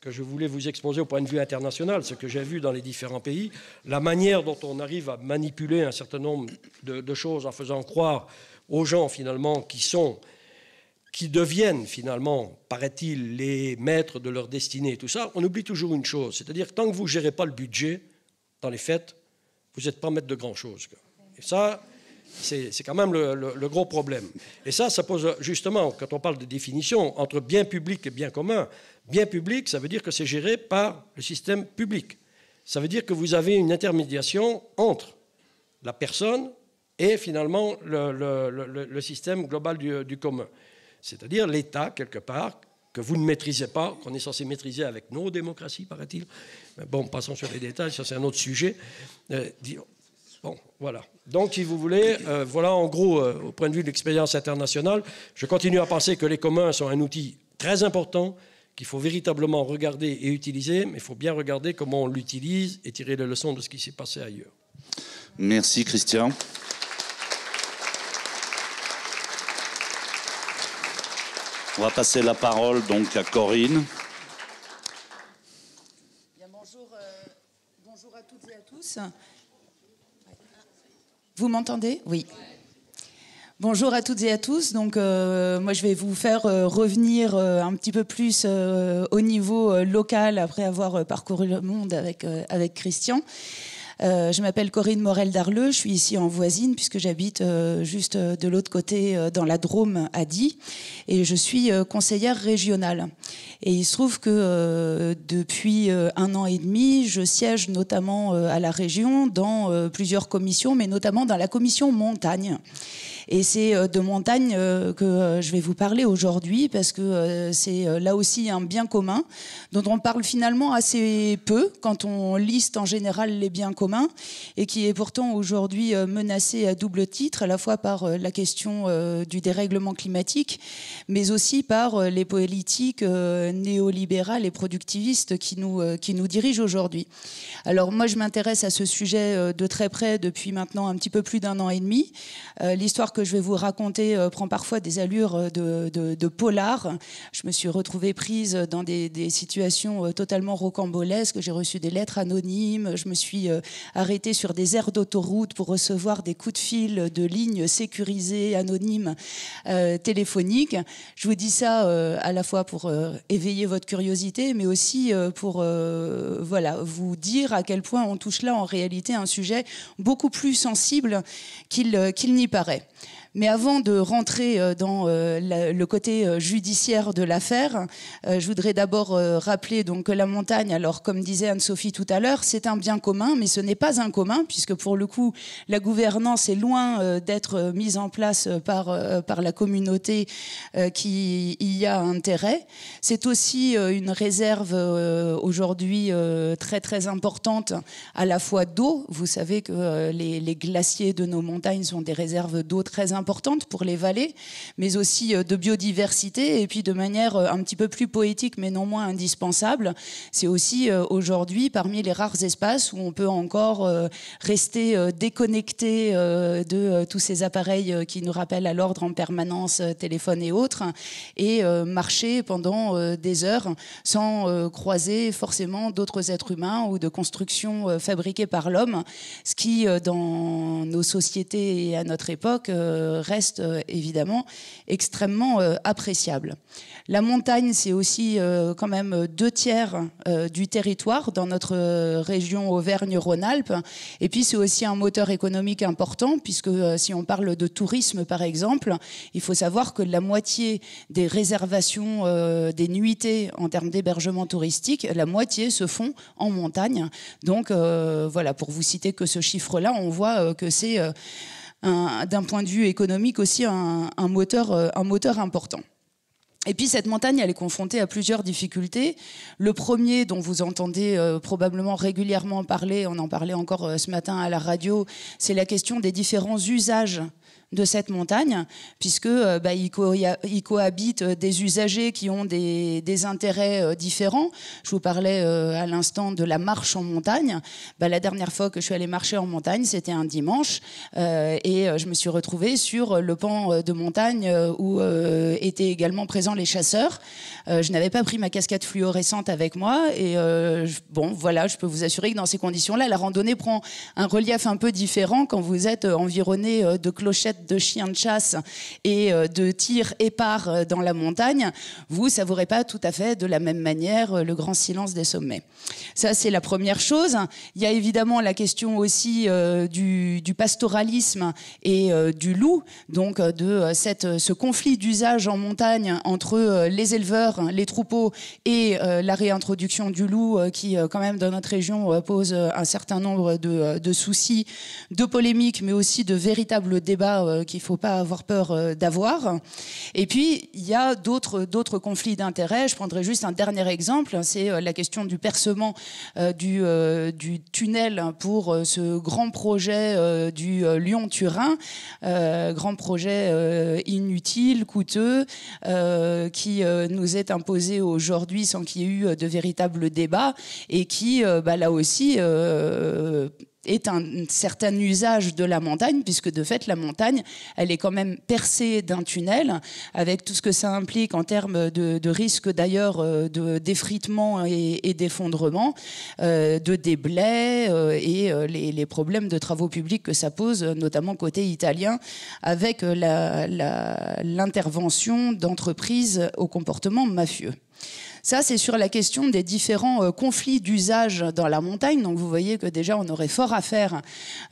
que je voulais vous exposer au point de vue international, ce que j'ai vu dans les différents pays, la manière dont on arrive à manipuler un certain nombre de choses en faisant croire aux gens finalement qui sont qui deviennent finalement, paraît-il, les maîtres de leur destinée et tout ça, on oublie toujours une chose, c'est-à-dire tant que vous ne gérez pas le budget dans les fêtes, vous n'êtes pas maître de grand-chose. Et ça, c'est quand même le, gros problème. Et ça, ça pose justement, quand on parle de définition, entre bien public et bien commun, bien public, ça veut dire que c'est géré par le système public. Ça veut dire que vous avez une intermédiation entre la personne et finalement le, système global du commun c'est-à-dire l'État, quelque part, que vous ne maîtrisez pas, qu'on est censé maîtriser avec nos démocraties, paraît-il. Bon, passons sur les détails, ça c'est un autre sujet. Euh, bon, voilà. Donc, si vous voulez, euh, voilà en gros, euh, au point de vue de l'expérience internationale, je continue à penser que les communs sont un outil très important qu'il faut véritablement regarder et utiliser, mais il faut bien regarder comment on l'utilise et tirer les leçons de ce qui s'est passé ailleurs. Merci Christian. On va passer la parole donc à Corinne. bonjour, euh, bonjour à toutes et à tous. Vous m'entendez Oui. Bonjour à toutes et à tous. Donc, euh, moi, je vais vous faire euh, revenir un petit peu plus au niveau local après avoir parcouru le monde avec avec Christian. Euh, je m'appelle Corinne Morel-Darleux, je suis ici en voisine puisque j'habite euh, juste euh, de l'autre côté dans la Drôme à Die et je suis conseillère régionale. Et il se trouve que depuis un an et demi, je siège notamment à la région dans plusieurs commissions, mais notamment dans la commission montagne. Et c'est euh, de montagne euh, que euh, je vais vous parler aujourd'hui parce que c'est là aussi un bien commun dont on parle finalement assez peu quand on liste en général les biens communs et qui est pourtant aujourd'hui menacé à double titre, à la fois par la question du dérèglement climatique, mais aussi par les politiques néolibérales et productivistes qui nous, qui nous dirigent aujourd'hui. Alors moi, je m'intéresse à ce sujet de très près depuis maintenant un petit peu plus d'un an et demi. L'histoire que je vais vous raconter euh, prend parfois des allures euh, de, polar. Je me suis retrouvée prise dans des, situations euh, totalement rocambolesques. J'ai reçu des lettres anonymes. Je me suis arrêtée sur des aires d'autoroute pour recevoir des coups de fil de lignes sécurisées, anonymes, téléphoniques. Je vous dis ça à la fois pour éveiller votre curiosité, mais aussi pour voilà, vous dire à quel point on touche là en réalité un sujet beaucoup plus sensible qu'il n'y paraît. Mais avant de rentrer euh, dans euh, le côté euh, judiciaire de l'affaire, je voudrais d'abord rappeler donc que la montagne, alors comme disait Anne-Sophie tout à l'heure, c'est un bien commun, mais ce n'est pas un commun puisque pour le coup, la gouvernance est loin d'être mise en place par par la communauté qui y a intérêt. C'est aussi une réserve aujourd'hui très très importante à la fois d'eau. Vous savez que les, les glaciers de nos montagnes sont des réserves d'eau très importantes pour les vallées, mais aussi euh, de biodiversité et puis de manière euh, un petit peu plus poétique mais non moins indispensable. C'est aussi euh, aujourd'hui parmi les rares espaces où on peut encore rester déconnecté de tous ces appareils qui nous rappellent à l'ordre en permanence, téléphone et autres, et marcher pendant des heures sans croiser forcément d'autres êtres humains ou de constructions fabriquées par l'homme, ce qui dans nos sociétés et à notre époque reste euh, évidemment extrêmement euh, appréciable. La montagne, c'est aussi euh, quand même deux tiers du territoire dans notre région Auvergne-Rhône-Alpes. Et puis, c'est aussi un moteur économique important, puisque si on parle de tourisme, par exemple, il faut savoir que la moitié des réservations des nuitées en termes d'hébergement touristique, la moitié se font en montagne. Donc, voilà, pour vous citer que ce chiffre-là, on voit que c'est d'un point de vue économique aussi un, moteur, euh, un moteur important. Et puis cette montagne, elle est confrontée à plusieurs difficultés. Le premier, dont vous entendez euh, probablement régulièrement parler, on en parlait encore euh, ce matin à la radio, c'est la question des différents usages de cette montagne, puisque euh, bah, ils, euh, des usagers qui ont des, intérêts euh, différents. Je vous parlais à l'instant de la marche en montagne. Bah, la dernière fois que je suis allée marcher en montagne, c'était un dimanche, et je me suis retrouvée sur le pan de montagne où étaient également présents les chasseurs. je n'avais pas pris ma casquette fluorescente avec moi, et bon, voilà, je peux vous assurer que dans ces conditions-là, la randonnée prend un relief un peu différent quand vous êtes environné de clochettes de chiens de chasse et euh, de tirs épars euh, dans la montagne, vous savourez pas tout à fait de la même manière euh, le grand silence des sommets. Ça, c'est la première chose. Il y a évidemment la question aussi du, pastoralisme et du loup, donc de cette, ce conflit d'usage en montagne entre les éleveurs, les troupeaux et la réintroduction du loup qui, quand même, dans notre région, pose un certain nombre de soucis, de polémiques, mais aussi de véritables débats qu'il euh, qu'il faut pas avoir peur euh, d'avoir. Et puis il y a d'autres d'autres conflits d'intérêts. Je prendrai juste un dernier exemple, hein, c'est euh, la question du percement du du tunnel hein, pour ce grand projet du Lyon-Turin, grand projet inutile, coûteux, qui nous est imposé aujourd'hui sans qu'il y ait eu de véritable débat et qui, bah, là aussi, est un, certain usage de la montagne, puisque de fait, la montagne, elle est quand même percée d'un tunnel, avec tout ce que ça implique en termes de, risque d'ailleurs euh, d'effritement et, et d'effondrement, euh, de déblais euh, et les, problèmes de travaux publics que ça pose, notamment côté italien, avec l'intervention d'entreprises au comportement mafieux. Ça, c'est sur la question des différents euh, conflits d'usage dans la montagne. Donc vous voyez que déjà, on aurait fort à faire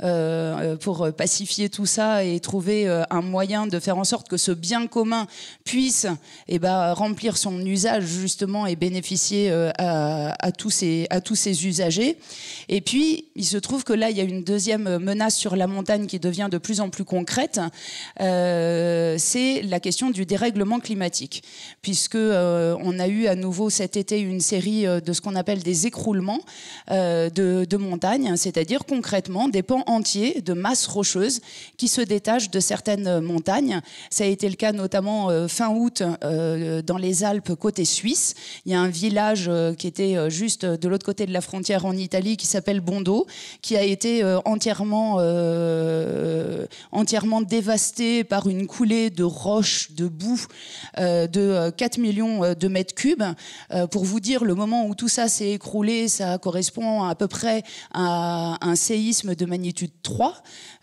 euh, euh, pour pacifier tout ça et trouver un moyen de faire en sorte que ce bien commun puisse eh ben, remplir son usage justement et bénéficier à, tous ses à tous ces usagers. Et puis, il se trouve que là, il y a une deuxième menace sur la montagne qui devient de plus en plus concrète. c'est la question du dérèglement climatique, puisque on a eu à nouveau cet été une série euh, de ce qu'on appelle des écroulements euh, de, montagnes, hein, c'est-à-dire concrètement des pans entiers de masses rocheuses qui se détachent de certaines euh, montagnes. Ça a été le cas notamment fin août dans les Alpes côté suisse. Il y a un village qui était juste de l'autre côté de la frontière en Italie qui s'appelle Bondo, qui a été entièrement, entièrement dévasté par une coulée de roches, de boue de 4 millions de mètres cubes. Euh, pour vous dire, le moment où tout ça s'est écroulé, ça correspond à, peu près à un séisme de magnitude 3.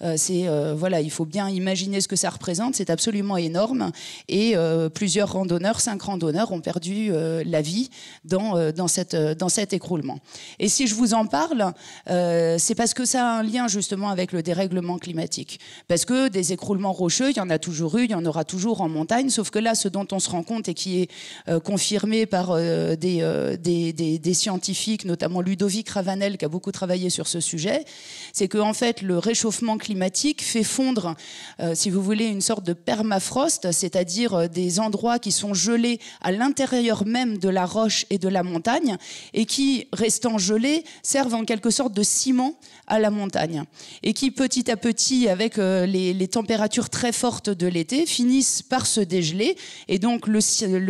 Euh, c'est euh, voilà, il faut bien imaginer ce que ça représente. C'est absolument énorme. Et plusieurs randonneurs, cinq randonneurs, ont perdu la vie dans dans cette dans cet écroulement. Et si je vous en parle, c'est parce que ça a un lien justement avec le dérèglement climatique. Parce que des écroulements rocheux, il y en a toujours eu, il y en aura toujours en montagne. Sauf que là, ce dont on se rend compte et qui est confirmé par euh, euh, des, des, scientifiques, notamment Ludovic Ravanel, qui a beaucoup travaillé sur ce sujet, c'est que en fait le réchauffement climatique fait fondre, euh, si vous voulez, une sorte de permafrost, c'est-à-dire des endroits qui sont gelés à l'intérieur même de la roche et de la montagne, et qui, restant gelés, servent en quelque sorte de ciment à la montagne, et qui petit à petit, avec les, températures très fortes de l'été, finissent par se dégeler, et donc le,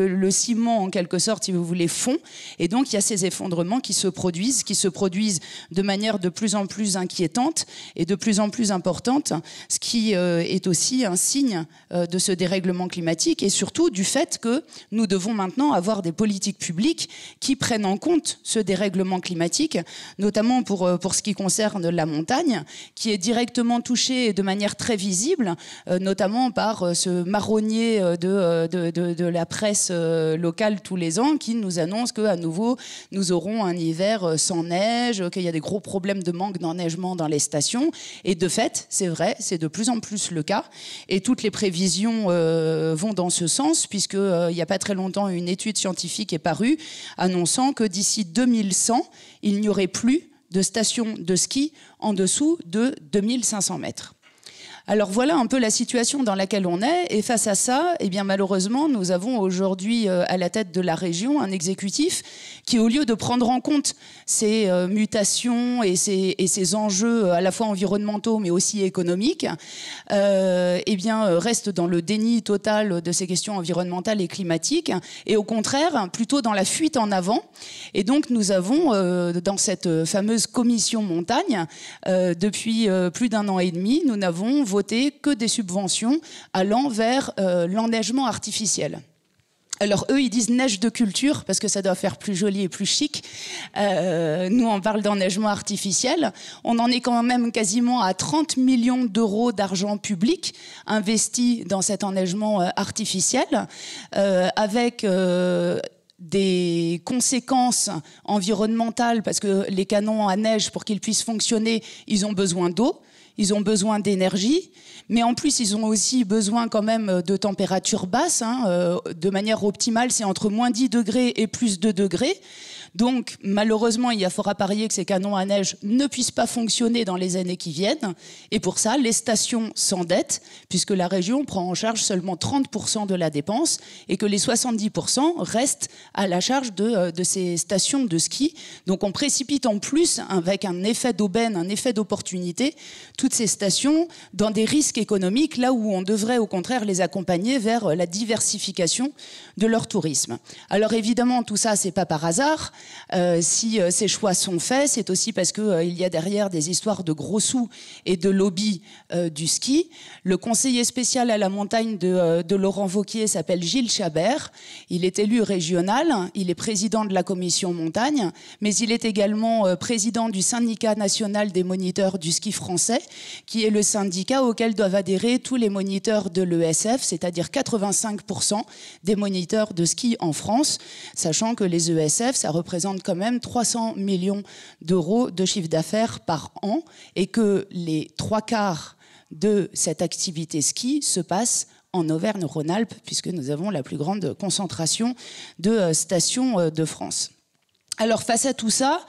le, ciment en quelque sorte, il vous voulez, fonds Et donc, il y a ces effondrements qui se produisent, qui se produisent de manière de plus en plus inquiétante et de plus en plus importante, ce qui euh, est aussi un signe euh, de ce dérèglement climatique et surtout du fait que nous devons maintenant avoir des politiques publiques qui prennent en compte ce dérèglement climatique, notamment pour, euh, pour ce qui concerne la montagne, qui est directement touchée de manière très visible, notamment par ce marronnier de, de, de la presse locale tous les ans qui nous annonce qu'à nouveau, nous aurons un hiver euh, sans neige, euh, qu'il y a des gros problèmes de manque d'enneigement dans les stations. Et de fait, c'est vrai, c'est de plus en plus le cas. Et toutes les prévisions euh, vont dans ce sens, puisqu'il il n'y a pas très longtemps, une étude scientifique est parue annonçant que d'ici 2100, il n'y aurait plus de stations de ski en dessous de 2500 mètres. Alors voilà un peu la situation dans laquelle on est. Et face à ça, eh bien malheureusement, nous avons aujourd'hui euh, à la tête de la région un exécutif qui, au lieu de prendre en compte ces euh, mutations et ces, et ces enjeux euh, à la fois environnementaux mais aussi économiques, eh bien reste dans le déni total de ces questions environnementales et climatiques, et au contraire plutôt dans la fuite en avant. Et donc nous avons dans cette fameuse commission montagne, depuis plus d'un an et demi, nous n'avons que des subventions allant vers euh, l'enneigement artificiel. Alors eux, ils disent neige de culture parce que ça doit faire plus joli et plus chic. Euh, nous, on parle d'enneigement artificiel. On en est quand même quasiment à 30 millions d'euros d'argent public investi dans cet enneigement euh, artificiel, avec des conséquences environnementales parce que les canons à neige, pour qu'ils puissent fonctionner, ils ont besoin d'eau ils ont besoin d'énergie, mais en plus, ils ont aussi besoin quand même euh, de températures basses. Hein, euh, de manière optimale, c'est entre moins 10 degrés et plus 2 degrés. Donc, malheureusement, il y a fort à parier que ces canons à neige ne puissent pas fonctionner dans les années qui viennent. Et pour ça, les stations s'endettent, puisque la région prend en charge seulement 30% de la dépense et que les 70% restent à la charge de, euh, de, ces stations de ski. Donc, on précipite en plus, avec un effet d'aubaine, un effet d'opportunité, toutes ces stations dans des risques économique là où on devrait au contraire les accompagner vers euh, la diversification de leur tourisme. Alors évidemment, tout ça, c'est pas par hasard. Euh, si euh, ces choix sont faits, c'est aussi parce qu'il il y a derrière des histoires de gros sous et de lobby du ski. Le conseiller spécial à la montagne de, de Laurent Vauquier s'appelle Gilles Chabert. Il est élu régional, il est président de la commission montagne, mais il est également président du syndicat national des moniteurs du ski français, qui est le syndicat auquel adhérer tous les moniteurs de l'ESF, c'est-à-dire 85% des moniteurs de ski en France, sachant que les ESF, ça représente quand même 300 millions d'euros de chiffre d'affaires par an et que les trois quarts de cette activité ski se passent en Auvergne-Rhône-Alpes, puisque nous avons la plus grande concentration de euh, stations euh, de France. Alors face à tout ça,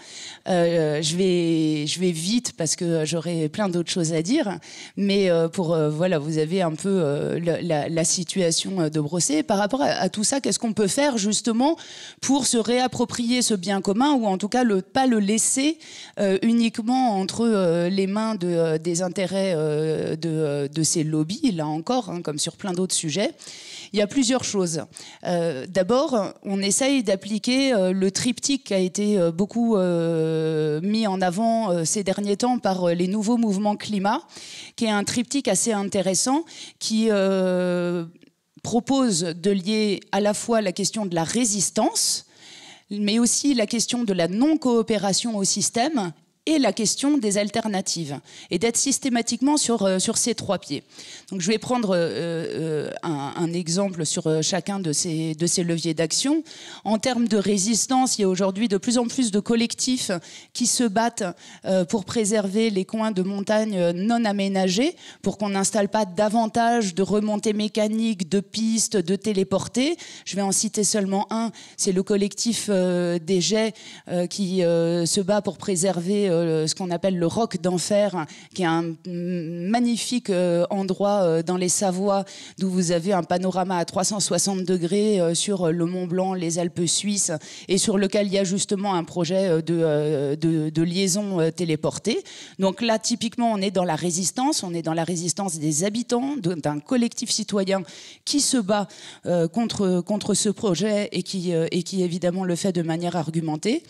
euh, je vais je vais vite parce que j'aurai plein d'autres choses à dire, mais euh, pour euh, voilà, vous avez un peu la, situation de Brosser. Par rapport à, tout ça, qu'est-ce qu'on peut faire justement pour se réapproprier ce bien commun ou en tout cas le pas le laisser uniquement entre les mains de, des intérêts de, de ces lobbies là encore, hein, comme sur plein d'autres sujets. Il y a plusieurs choses. Euh, d'abord, on essaye d'appliquer euh, le triptyque qui a été euh, beaucoup mis en avant ces derniers temps par les nouveaux mouvements climat, qui est un triptyque assez intéressant qui propose de lier à la fois la question de la résistance, mais aussi la question de la non-coopération au système et la question des alternatives, et d'être systématiquement sur, euh, sur ces trois pieds. Donc je vais prendre euh, euh, un, exemple sur chacun de ces, de ces leviers d'action. En termes de résistance, il y a aujourd'hui de plus en plus de collectifs qui se battent pour préserver les coins de montagne non aménagés, pour qu'on n'installe pas davantage de remontées mécaniques, de pistes, de téléportées. Je vais en citer seulement un, c'est le collectif des jets qui se bat pour préserver euh, ce qu'on appelle le roc d'enfer, hein, qui est un magnifique euh, endroit euh, dans les Savoies, d'où vous avez un panorama à 360 degrés sur le Mont Blanc, les Alpes suisses, et sur lequel il y a justement un projet de, de, liaison téléportée. Donc là, typiquement, on est dans la résistance, on est dans la résistance des habitants, d'un collectif citoyen qui se bat contre, contre ce projet et qui, et qui évidemment le fait de manière argumentée.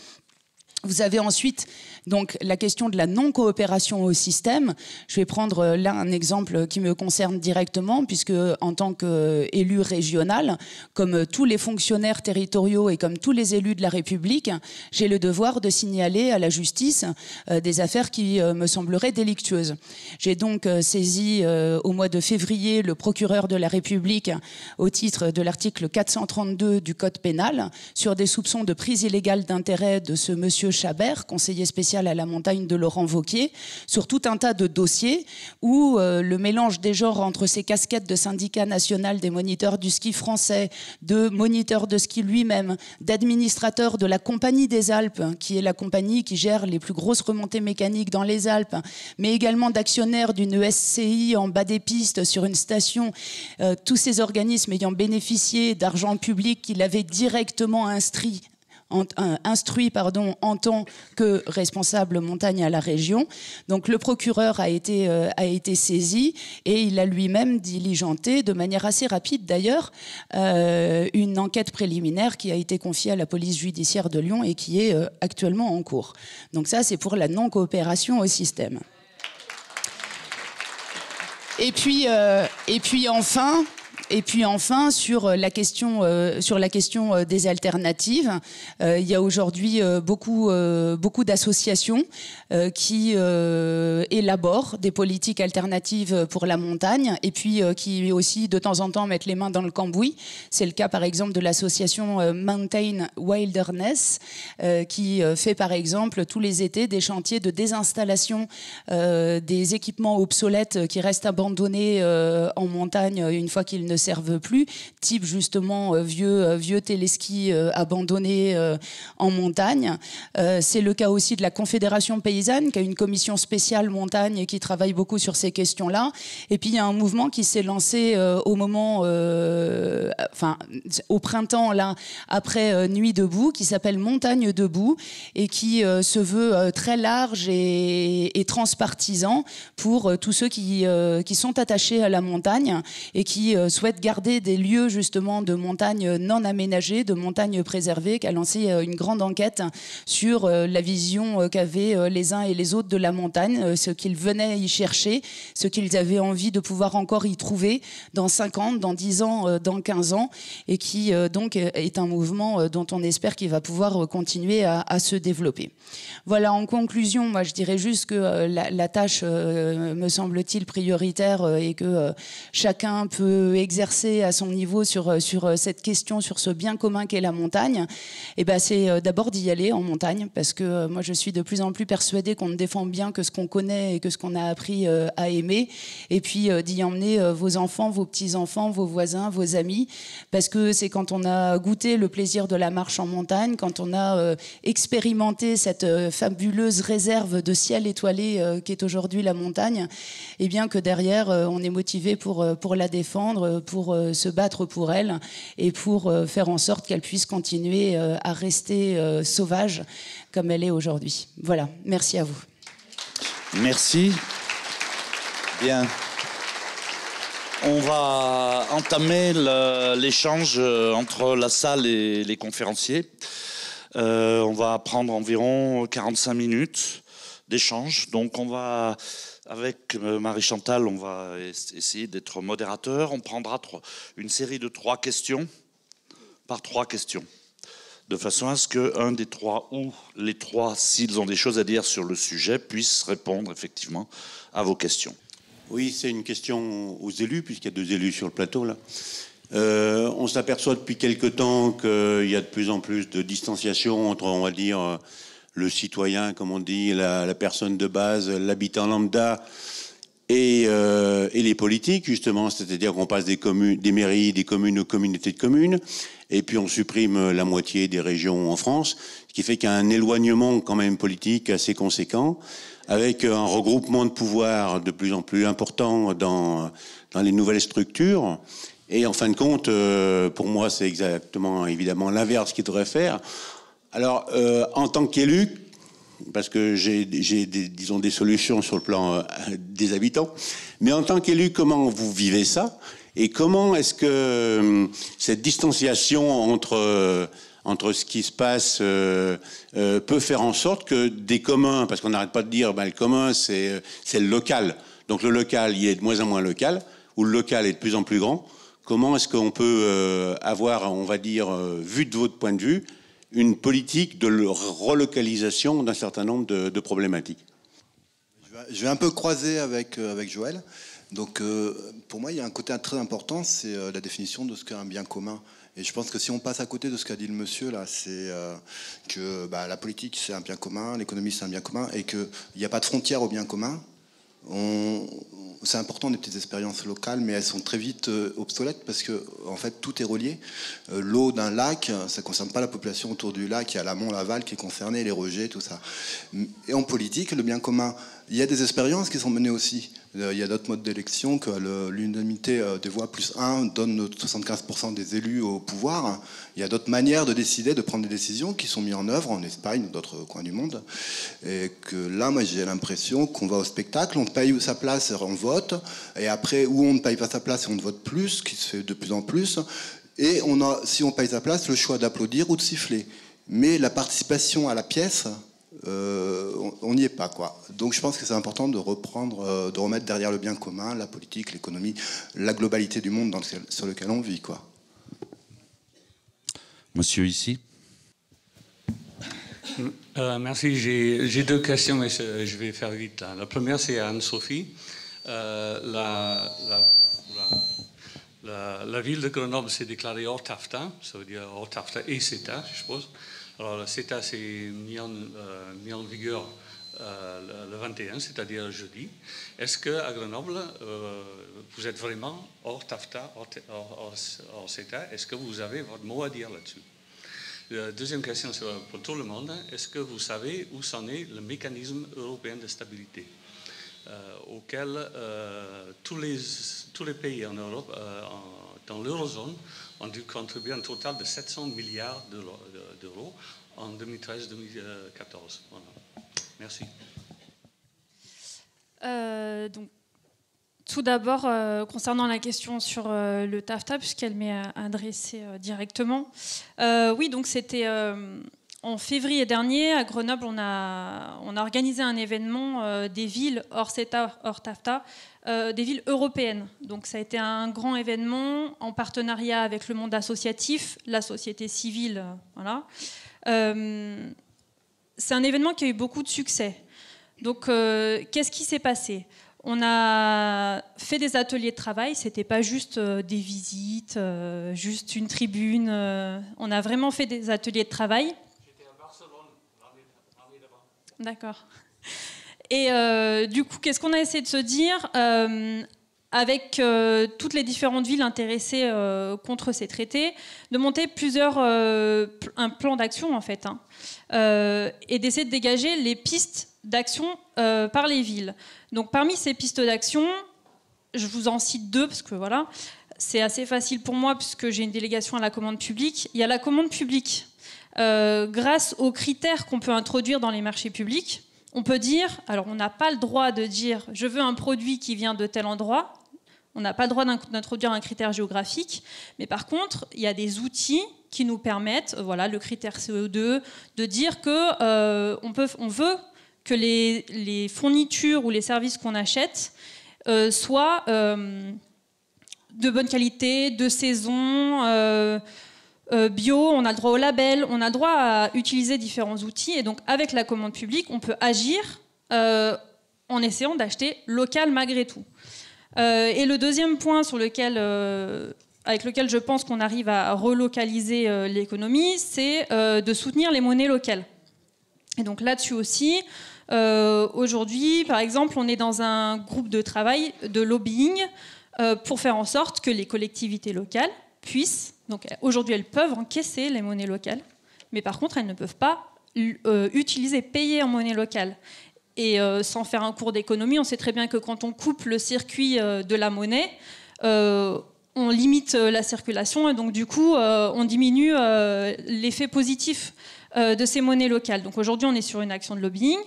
Vous avez ensuite donc la question de la non-coopération au système, je vais prendre euh, là un exemple qui me concerne directement, puisque en tant qu'élu régional, comme euh, tous les fonctionnaires territoriaux et comme tous les élus de la République, j'ai le devoir de signaler à la justice euh, des affaires qui me sembleraient délictueuses. J'ai donc saisi au mois de février le procureur de la République au titre de l'article 432 du Code pénal sur des soupçons de prise illégale d'intérêt de ce monsieur Chabert, conseiller spécial à la montagne de Laurent Vauquier, sur tout un tas de dossiers où euh, le mélange des genres entre ces casquettes de syndicat national des moniteurs du ski français, de moniteurs de ski lui-même, d'administrateur de la Compagnie des Alpes, hein, qui est la compagnie qui gère les plus grosses remontées mécaniques dans les Alpes, mais également d'actionnaires d'une e SCI en bas des pistes sur une station, euh, tous ces organismes ayant bénéficié d'argent public qu'il avait directement instruit, euh, instruit pardon, en tant que responsable montagne à la région. Donc le procureur a été, euh, a été saisi et il a lui-même diligenté, de manière assez rapide d'ailleurs, euh, une enquête préliminaire qui a été confiée à la police judiciaire de Lyon et qui est actuellement en cours. Donc ça, c'est pour la non-coopération au système. Et puis, et puis enfin, et puis enfin, sur euh, la question, euh, sur la question euh, des alternatives, il y a aujourd'hui beaucoup, beaucoup d'associations qui élaborent des politiques alternatives pour la montagne et puis qui aussi de temps en temps mettent les mains dans le cambouis. C'est le cas par exemple de l'association Mountain Wilderness qui fait par exemple tous les étés des chantiers de désinstallation des équipements obsolètes qui restent abandonnés en montagne une fois qu'ils ne servent plus, type justement euh, vieux, euh, vieux téléski euh, abandonné en montagne. c'est le cas aussi de la Confédération paysanne, qui a une commission spéciale montagne et qui travaille beaucoup sur ces questions-là. Et puis il y a un mouvement qui s'est lancé au moment, enfin au printemps là, après Nuit debout, qui s'appelle Montagne debout et qui se veut très large et, transpartisan pour tous ceux qui, qui sont attachés à la montagne et qui souhaitent souhaite garder des lieux justement de montagne non aménagées, de montagnes préservées qui a lancé une grande enquête sur euh, la vision euh, qu'avaient euh, les uns et les autres de la montagne, ce qu'ils venaient y chercher, ce qu'ils avaient envie de pouvoir encore y trouver dans 50, dans 10 ans, dans 15 ans, et qui donc est un mouvement dont on espère qu'il va pouvoir continuer à, se développer. Voilà, en conclusion, moi je dirais juste que la, tâche me semble-t-il prioritaire et que chacun peut exercer à son niveau sur, euh, sur euh, cette question, sur ce bien commun qu'est la montagne, et eh ben, c'est euh, d'abord d'y aller en montagne, parce que moi je suis de plus en plus persuadée qu'on ne défend bien que ce qu'on connaît et que ce qu'on a appris à aimer, et puis d'y emmener vos enfants, vos petits-enfants, vos voisins, vos amis, parce que c'est quand on a goûté le plaisir de la marche en montagne, quand on a expérimenté cette fabuleuse réserve de ciel étoilé qu'est aujourd'hui la montagne, et eh bien que derrière on est motivé pour, pour la défendre, pour euh, se battre pour elle et pour euh, faire en sorte qu'elle puisse continuer euh, à rester sauvage comme elle est aujourd'hui. Voilà, merci à vous. Merci. Bien. On va entamer l'échange entre la salle et les conférenciers. on va prendre environ 45 minutes d'échange. Donc on va avec euh, Marie Chantal, on va essayer d'être modérateur. On prendra une série de trois questions par trois questions, de façon à ce qu'un des trois ou les trois, s'ils ont des choses à dire sur le sujet, puissent répondre effectivement à vos questions. Oui, c'est une question aux élus, puisqu'il y a deux élus sur le plateau là. Euh, on s'aperçoit depuis quelque temps qu'il y a de plus en plus de distanciation entre, on va dire, le citoyen, comme on dit, la, personne de base, l'habitant lambda euh, et, les politiques, justement. C'est-à-dire qu'on passe des, communes, des mairies, des communes aux communautés de communes, et puis on supprime la moitié des régions en France, ce qui fait qu'il y a un éloignement quand même politique assez conséquent, avec un regroupement de pouvoir de plus en plus important dans, dans les nouvelles structures. Et en fin de compte, euh, pour moi, c'est exactement, évidemment, l'inverse qu'il devrait faire. Alors, euh, en tant qu'élu, parce que j'ai, des, disons, des solutions sur le plan euh, des habitants, mais en tant qu'élu, comment vous vivez ça Et comment est-ce que euh, cette distanciation entre entre ce qui se passe peut faire en sorte que des communs, parce qu'on n'arrête pas de dire, ben, le commun, c'est le local. Donc le local, il est de moins en moins local, ou le local est de plus en plus grand. Comment est-ce qu'on peut avoir, on va dire, vu de votre point de vue, une politique de relocalisation d'un certain nombre de, problématiques. Je vais, un peu croiser avec, euh, avec Joël. Donc, euh, pour moi, il y a un côté très important, c'est euh, la définition de ce qu'est un bien commun. Et je pense que si on passe à côté de ce qu'a dit le monsieur là, c'est que bah, la politique c'est un bien commun, l'économie c'est un bien commun, et qu'il n'y a pas de frontière au bien commun. On, c'est important des petites expériences locales, mais elles sont très vite euh, obsolètes parce que en fait tout est relié. Euh, l'eau d'un lac, ça ne concerne pas la population autour du lac, il y a l'amont, l'aval qui est concerné, les rejets, tout ça. Et en politique, le bien commun, il y a des expériences qui sont menées aussi. Euh, il y a d'autres modes d'élection que l'unanimité euh, des voix plus 1 donne 75% des élus au pouvoir. Il y a d'autres manières de décider, de prendre des décisions qui sont mises en œuvre en Espagne, d'autres coins du monde. Et que là, moi, j'ai l'impression qu'on va au spectacle, on paye sa place et on vote. Et après, où on ne paye pas sa place et on ne vote plus, qui se fait de plus en plus. Et on a, si on paye sa place, le choix d'applaudir ou de siffler. Mais la participation à la pièce, euh, on n'y est pas. quoi. Donc je pense que c'est important de reprendre, euh, de remettre derrière le bien commun la politique, l'économie, la globalité du monde sur lequel on vit. quoi. Monsieur ici. Euh, merci. J'ai deux questions, mais je vais faire vite. Hein. La première, c'est à Anne-Sophie. la, ville de Grenoble s'est déclarée hors TAFTA, hein. ça veut dire hors TAFTA et CETA, je suppose. Alors le CETA s'est euh, mis, en vigueur euh, le 21, c'est-à-dire jeudi. Est-ce qu'à Grenoble, euh, vous êtes vraiment hors TAFTA, hors, CETA Est-ce que vous avez votre mot à dire là-dessus Deuxième question pour tout le monde. Est-ce que vous savez où s'en est le mécanisme européen de stabilité auquel tous, les, tous les pays en Europe, en, dans l'eurozone ont dû contribuer un total de 700 milliards d'euros en 2013-2014. Euh, Merci. Euh, donc, tout d'abord, euh, concernant la question sur le TAFTA, puisqu'elle m'est adressée directement. oui, donc c'était en février dernier, à Grenoble, on a, organisé un événement euh, des villes hors CETA, hors TAFTA, euh, des villes européennes. Donc ça a été un grand événement en partenariat avec le monde associatif, la société civile. Euh, voilà. c'est un événement qui a eu beaucoup de succès. Donc qu'est-ce qui s'est passé on a fait des ateliers de travail, c'était pas juste des visites, juste une tribune. on a vraiment fait des ateliers de travail D'accord. Et euh, du coup, qu'est-ce qu'on a essayé de se dire euh, avec euh, toutes les différentes villes intéressées contre ces traités, de monter plusieurs un plan d'action en fait, hein, et d'essayer de dégager les pistes d'action par les villes. Donc parmi ces pistes d'action, je vous en cite deux parce que voilà, c'est assez facile pour moi puisque j'ai une délégation à la commande publique. Il y a la commande publique euh, grâce aux critères qu'on peut introduire dans les marchés publics, on peut dire, alors on n'a pas le droit de dire je veux un produit qui vient de tel endroit, on n'a pas le droit d'introduire un critère géographique, mais par contre, il y a des outils qui nous permettent, voilà, le critère CO2, de dire que euh, on, peut, on veut que les, fournitures ou les services qu'on achète euh, soient de bonne qualité, de saison, euh, bio, on a le droit au label, on a le droit à utiliser différents outils. Et donc, avec la commande publique, on peut agir euh, en essayant d'acheter local malgré tout. Euh, et le deuxième point sur lequel, avec lequel je pense qu'on arrive à relocaliser l'économie, c'est de soutenir les monnaies locales. Et donc là-dessus aussi, aujourd'hui, par exemple, on est dans un groupe de travail de lobbying pour faire en sorte que les collectivités locales puissent, donc aujourd'hui elles peuvent encaisser les monnaies locales, mais par contre elles ne peuvent pas euh, utiliser, payer en monnaie locale. Et euh, sans faire un cours d'économie, on sait très bien que quand on coupe le circuit euh, de la monnaie, on limite la circulation et donc du coup on diminue l'effet positif de ces monnaies locales. Donc aujourd'hui on est sur une action de lobbying.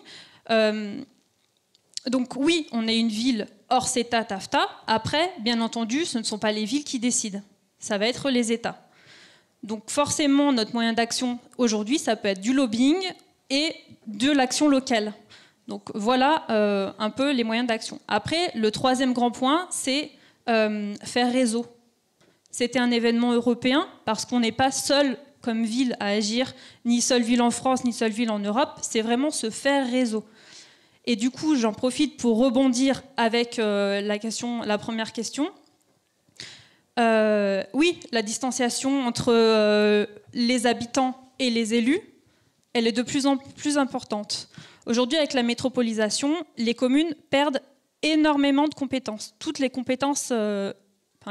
donc oui, on est une ville hors CETA-TAFTA. Après, bien entendu, ce ne sont pas les villes qui décident ça va être les États. Donc forcément, notre moyen d'action aujourd'hui, ça peut être du lobbying et de l'action locale. Donc voilà euh, un peu les moyens d'action. Après, le troisième grand point, c'est euh, faire réseau. C'était un événement européen parce qu'on n'est pas seul comme ville à agir, ni seule ville en France, ni seule ville en Europe. C'est vraiment se faire réseau. Et du coup, j'en profite pour rebondir avec euh, la, question, la première question. Euh, oui, la distanciation entre euh, les habitants et les élus, elle est de plus en plus importante. Aujourd'hui, avec la métropolisation, les communes perdent énormément de compétences, toutes les compétences, euh,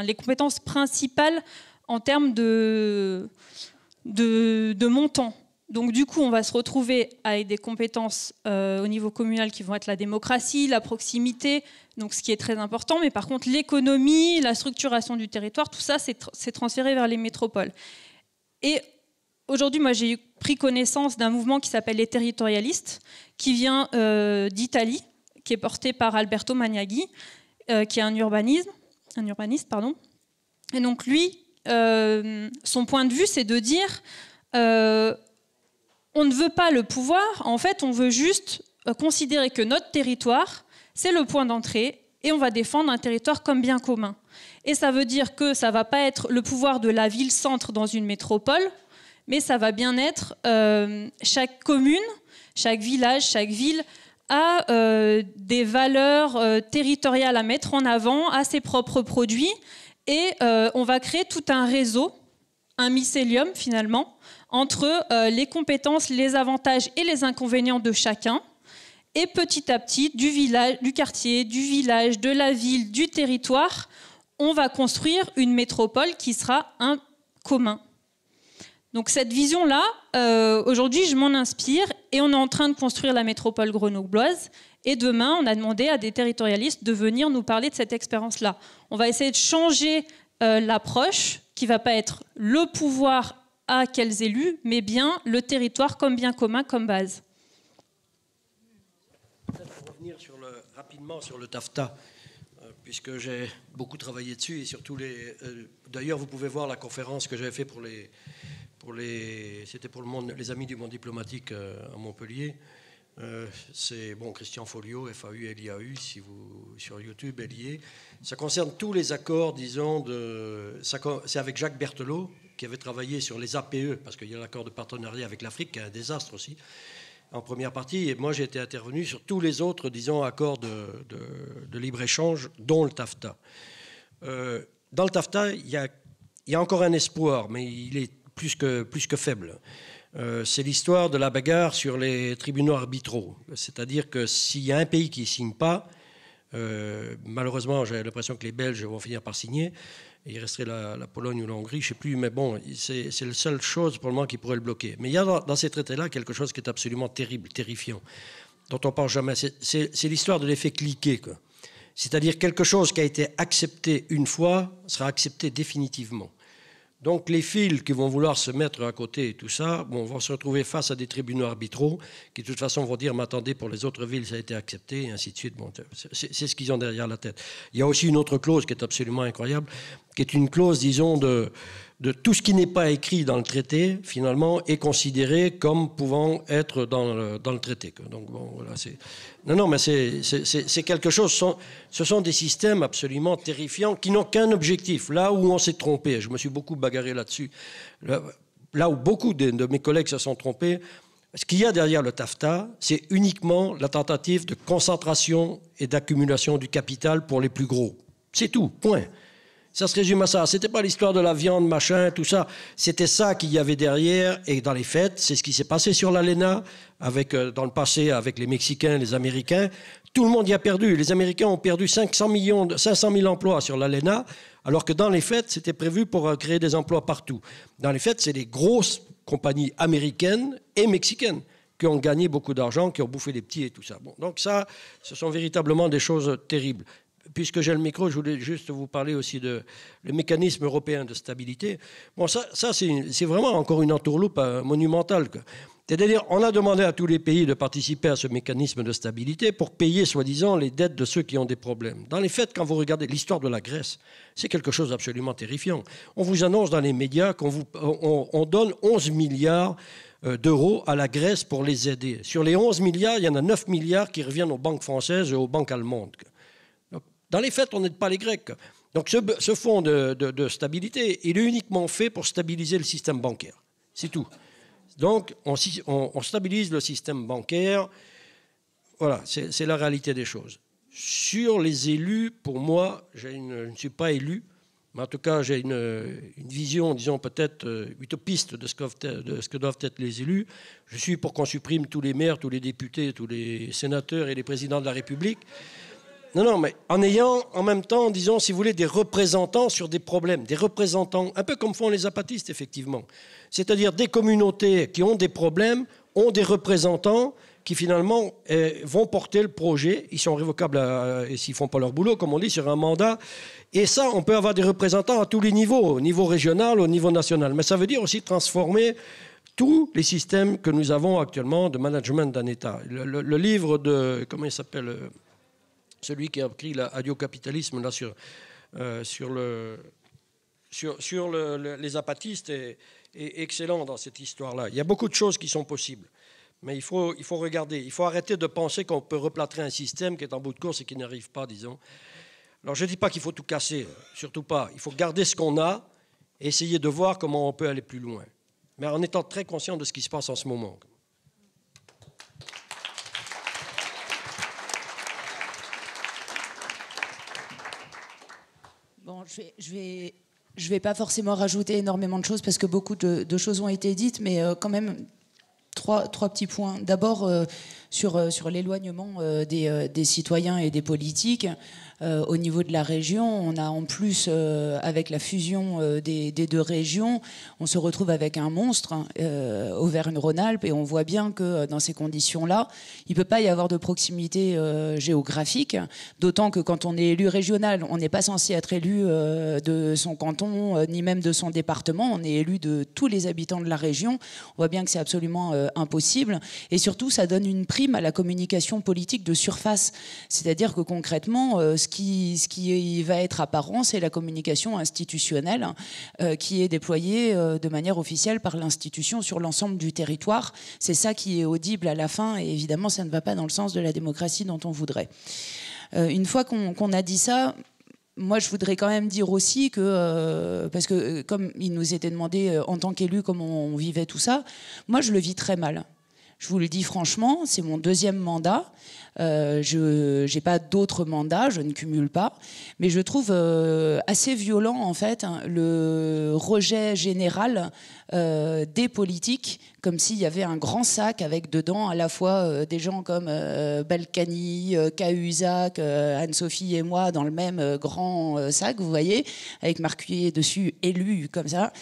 les compétences principales en termes de, montants. Donc du coup, on va se retrouver avec des compétences euh, au niveau communal qui vont être la démocratie, la proximité, donc ce qui est très important. Mais par contre, l'économie, la structuration du territoire, tout ça, c'est transféré vers les métropoles. Et aujourd'hui, moi, j'ai pris connaissance d'un mouvement qui s'appelle les territorialistes, qui vient euh, d'Italie, qui est porté par Alberto Magnaghi, euh, qui est un, urbanisme, un urbaniste. Pardon. Et donc lui, son point de vue, c'est de dire on ne veut pas le pouvoir, en fait, on veut juste euh, considérer que notre territoire, c'est le point d'entrée et on va défendre un territoire comme bien commun. Et ça veut dire que ça va pas être le pouvoir de la ville-centre dans une métropole, mais ça va bien être euh, chaque commune, chaque village, chaque ville a euh, des valeurs territoriales à mettre en avant, à ses propres produits, et on va créer tout un réseau, un mycélium finalement, entre euh, les compétences, les avantages et les inconvénients de chacun. Et petit à petit, du, village, du quartier, du village, de la ville, du territoire, on va construire une métropole qui sera un commun. Donc cette vision-là, euh, aujourd'hui, je m'en inspire et on est en train de construire la métropole grenobloise. Et demain, on a demandé à des territorialistes de venir nous parler de cette expérience-là. On va essayer de changer euh, l'approche qui va pas être le pouvoir à quels élus, mais bien le territoire comme bien commun, comme base. vais revenir sur le, rapidement sur le TAFTA, euh, puisque j'ai beaucoup travaillé dessus et surtout les. Euh, d'ailleurs, vous pouvez voir la conférence que j'avais fait pour les. Pour les C'était pour le monde, les amis du monde diplomatique euh, à Montpellier. c'est bon, Christian Folio, FAU, LIAU, si vous sur YouTube, est Ça concerne tous les accords, disons, de. C'est avec Jacques Berthelot, qui avait travaillé sur les APE, parce qu'il y a l'accord de partenariat avec l'Afrique, qui est un désastre aussi, en première partie. Et moi, j'ai été intervenu sur tous les autres, disons, accords de, libre-échange, dont le TAFTA. Euh, dans le TAFTA, il y, a, encore un espoir, mais il est plus que, plus que faible. Euh, c'est l'histoire de la bagarre sur les tribunaux arbitraux. C'est-à-dire que s'il y a un pays qui ne signe pas, euh, malheureusement, j'ai l'impression que les Belges vont finir par signer, il resterait la, Pologne ou la Hongrie, je ne sais plus, mais bon, c'est, la seule chose pour le moment qui pourrait le bloquer. Mais il y a dans, ces traités-là quelque chose qui est absolument terrible, terrifiant, dont on ne parle jamais. C'est, l'histoire de l'effet cliqué. C'est-à-dire quelque chose qui a été accepté une fois sera accepté définitivement. Donc les fils qui vont vouloir se mettre à côté et tout ça, bon, vont se retrouver face à des tribunaux arbitraux qui de toute façon vont dire, mais attendez, pour les autres villes, ça a été accepté, et ainsi de suite. Bon, c'est, c'est ce qu'ils ont derrière la tête. Il y a aussi une autre clause qui est absolument incroyable, qui est une clause, disons, de, tout ce qui n'est pas écrit dans le traité, finalement, est considéré comme pouvant être dans le, traité. Donc, bon, voilà, Non, non, mais c'est quelque chose. Ce sont, ce sont des systèmes absolument terrifiants qui n'ont qu'un objectif. Là où on s'est trompé, je me suis beaucoup bagarré là-dessus, là où beaucoup de, de, mes collègues se sont trompés, ce qu'il y a derrière le TAFTA, c'est uniquement la tentative de concentration et d'accumulation du capital pour les plus gros. C'est tout, point. Ça se résume à ça. C'était pas l'histoire de la viande, machin, tout ça. C'était ça qu'il y avait derrière. Et dans les fêtes, c'est ce qui s'est passé sur l'Alena, avec, euh, dans le passé, avec les Mexicains, les Américains. Tout le monde y a perdu. Les Américains ont perdu 500, millions, 500 000 emplois sur l'Alena, alors que dans les fêtes, c'était prévu pour euh, créer des emplois partout. Dans les fêtes, c'est les grosses compagnies américaines et mexicaines qui ont gagné beaucoup d'argent, qui ont bouffé les petits et tout ça. Bon, donc ça, ce sont véritablement des choses terribles puisque j'ai le micro, je voulais juste vous parler aussi de le mécanisme européen de stabilité. Bon, ça, ça c'est vraiment encore une entourloupe hein, monumentale. C'est-à-dire, on a demandé à tous les pays de participer à ce mécanisme de stabilité pour payer, soi-disant, les dettes de ceux qui ont des problèmes. Dans les faits, quand vous regardez l'histoire de la Grèce, c'est quelque chose d'absolument terrifiant. On vous annonce dans les médias qu'on on donne 11 milliards euh, d'euros à la Grèce pour les aider. Sur les 11 milliards, il y en a 9 milliards qui reviennent aux banques françaises et aux banques allemandes. Dans les faits, on n'est pas les Grecs. Donc ce, fonds de, stabilité, il est uniquement fait pour stabiliser le système bancaire. C'est tout. Donc on, stabilise le système bancaire. Voilà, c'est la réalité des choses. Sur les élus, pour moi, je ne suis pas élu, mais en tout cas j'ai une, vision, disons peut-être euh, utopiste de de ce que doivent être les élus. Je suis pour qu'on supprime tous les maires, tous les députés, tous les sénateurs et les présidents de la République. Non, non, mais en ayant en même temps, disons, si vous voulez, des représentants sur des problèmes, des représentants, un peu comme font les apatistes, effectivement. C'est-à-dire des communautés qui ont des problèmes, ont des représentants qui finalement euh, vont porter le projet. Ils sont révocables euh, et s'ils font pas leur boulot, comme on dit, sur un mandat. Et ça, on peut avoir des représentants à tous les niveaux, au niveau régional, au niveau national. Mais ça veut dire aussi transformer tous les systèmes que nous avons actuellement de management d'un État. le livre de, comment il s'appelle euh, celui qui a écrit la là, sur, euh, sur, le, sur, sur les apatistes est, excellent dans cette histoire-là. Il y a beaucoup de choses qui sont possibles. Mais il faut, il faut regarder, il faut arrêter de penser qu'on peut replâtrer un système qui est en bout de course et qui n'arrive pas, disons. Alors je ne dis pas qu'il faut tout casser, surtout pas. Il faut garder ce qu'on a, et essayer de voir comment on peut aller plus loin. Mais en étant très conscient de ce qui se passe en ce moment. Je je vais... ne vais pas forcément rajouter énormément de choses parce que beaucoup de, choses ont été dites, mais euh, quand même trois, petits points. D'abord euh, sur, euh, sur l'éloignement des, citoyens et des politiques. Euh, au niveau de la région. On a en plus, euh, avec la fusion euh, des, deux régions, on se retrouve avec un monstre, au hein, Auvergne-Rhône-Alpes, et on voit bien que dans ces conditions-là, il ne peut pas y avoir de proximité géographique, d'autant que quand on est élu régional, on n'est pas censé être élu de son canton, ni même de son département, on est élu de tous les habitants de la région. On voit bien que c'est absolument impossible, et surtout, ça donne une prime à la communication politique de surface. C'est-à-dire que concrètement, ce, qui, ce qui va être apparent, c'est la communication institutionnelle hein, euh, qui est déployée euh, de manière officielle par l'institution sur l'ensemble du territoire. C'est ça qui est audible à la fin et évidemment, ça ne va pas dans le sens de la démocratie dont on voudrait. Euh, une fois qu'on a dit ça, moi, je voudrais quand même dire aussi que, parce que comme il nous était demandé en tant qu'élu comment on vivait tout ça, moi, je le vis très mal. Je vous le dis franchement, c'est mon deuxième mandat. Euh, je n'ai pas d'autres mandats, je ne cumule pas. Mais je trouve euh, assez violent, en fait, hein, le rejet général euh, des politiques, comme s'il y avait un grand sac avec dedans à la fois des gens comme Balkany, Cahuzac, Anne-Sophie et moi dans le même grand sac, vous voyez, avec marqué dessus élu comme ça.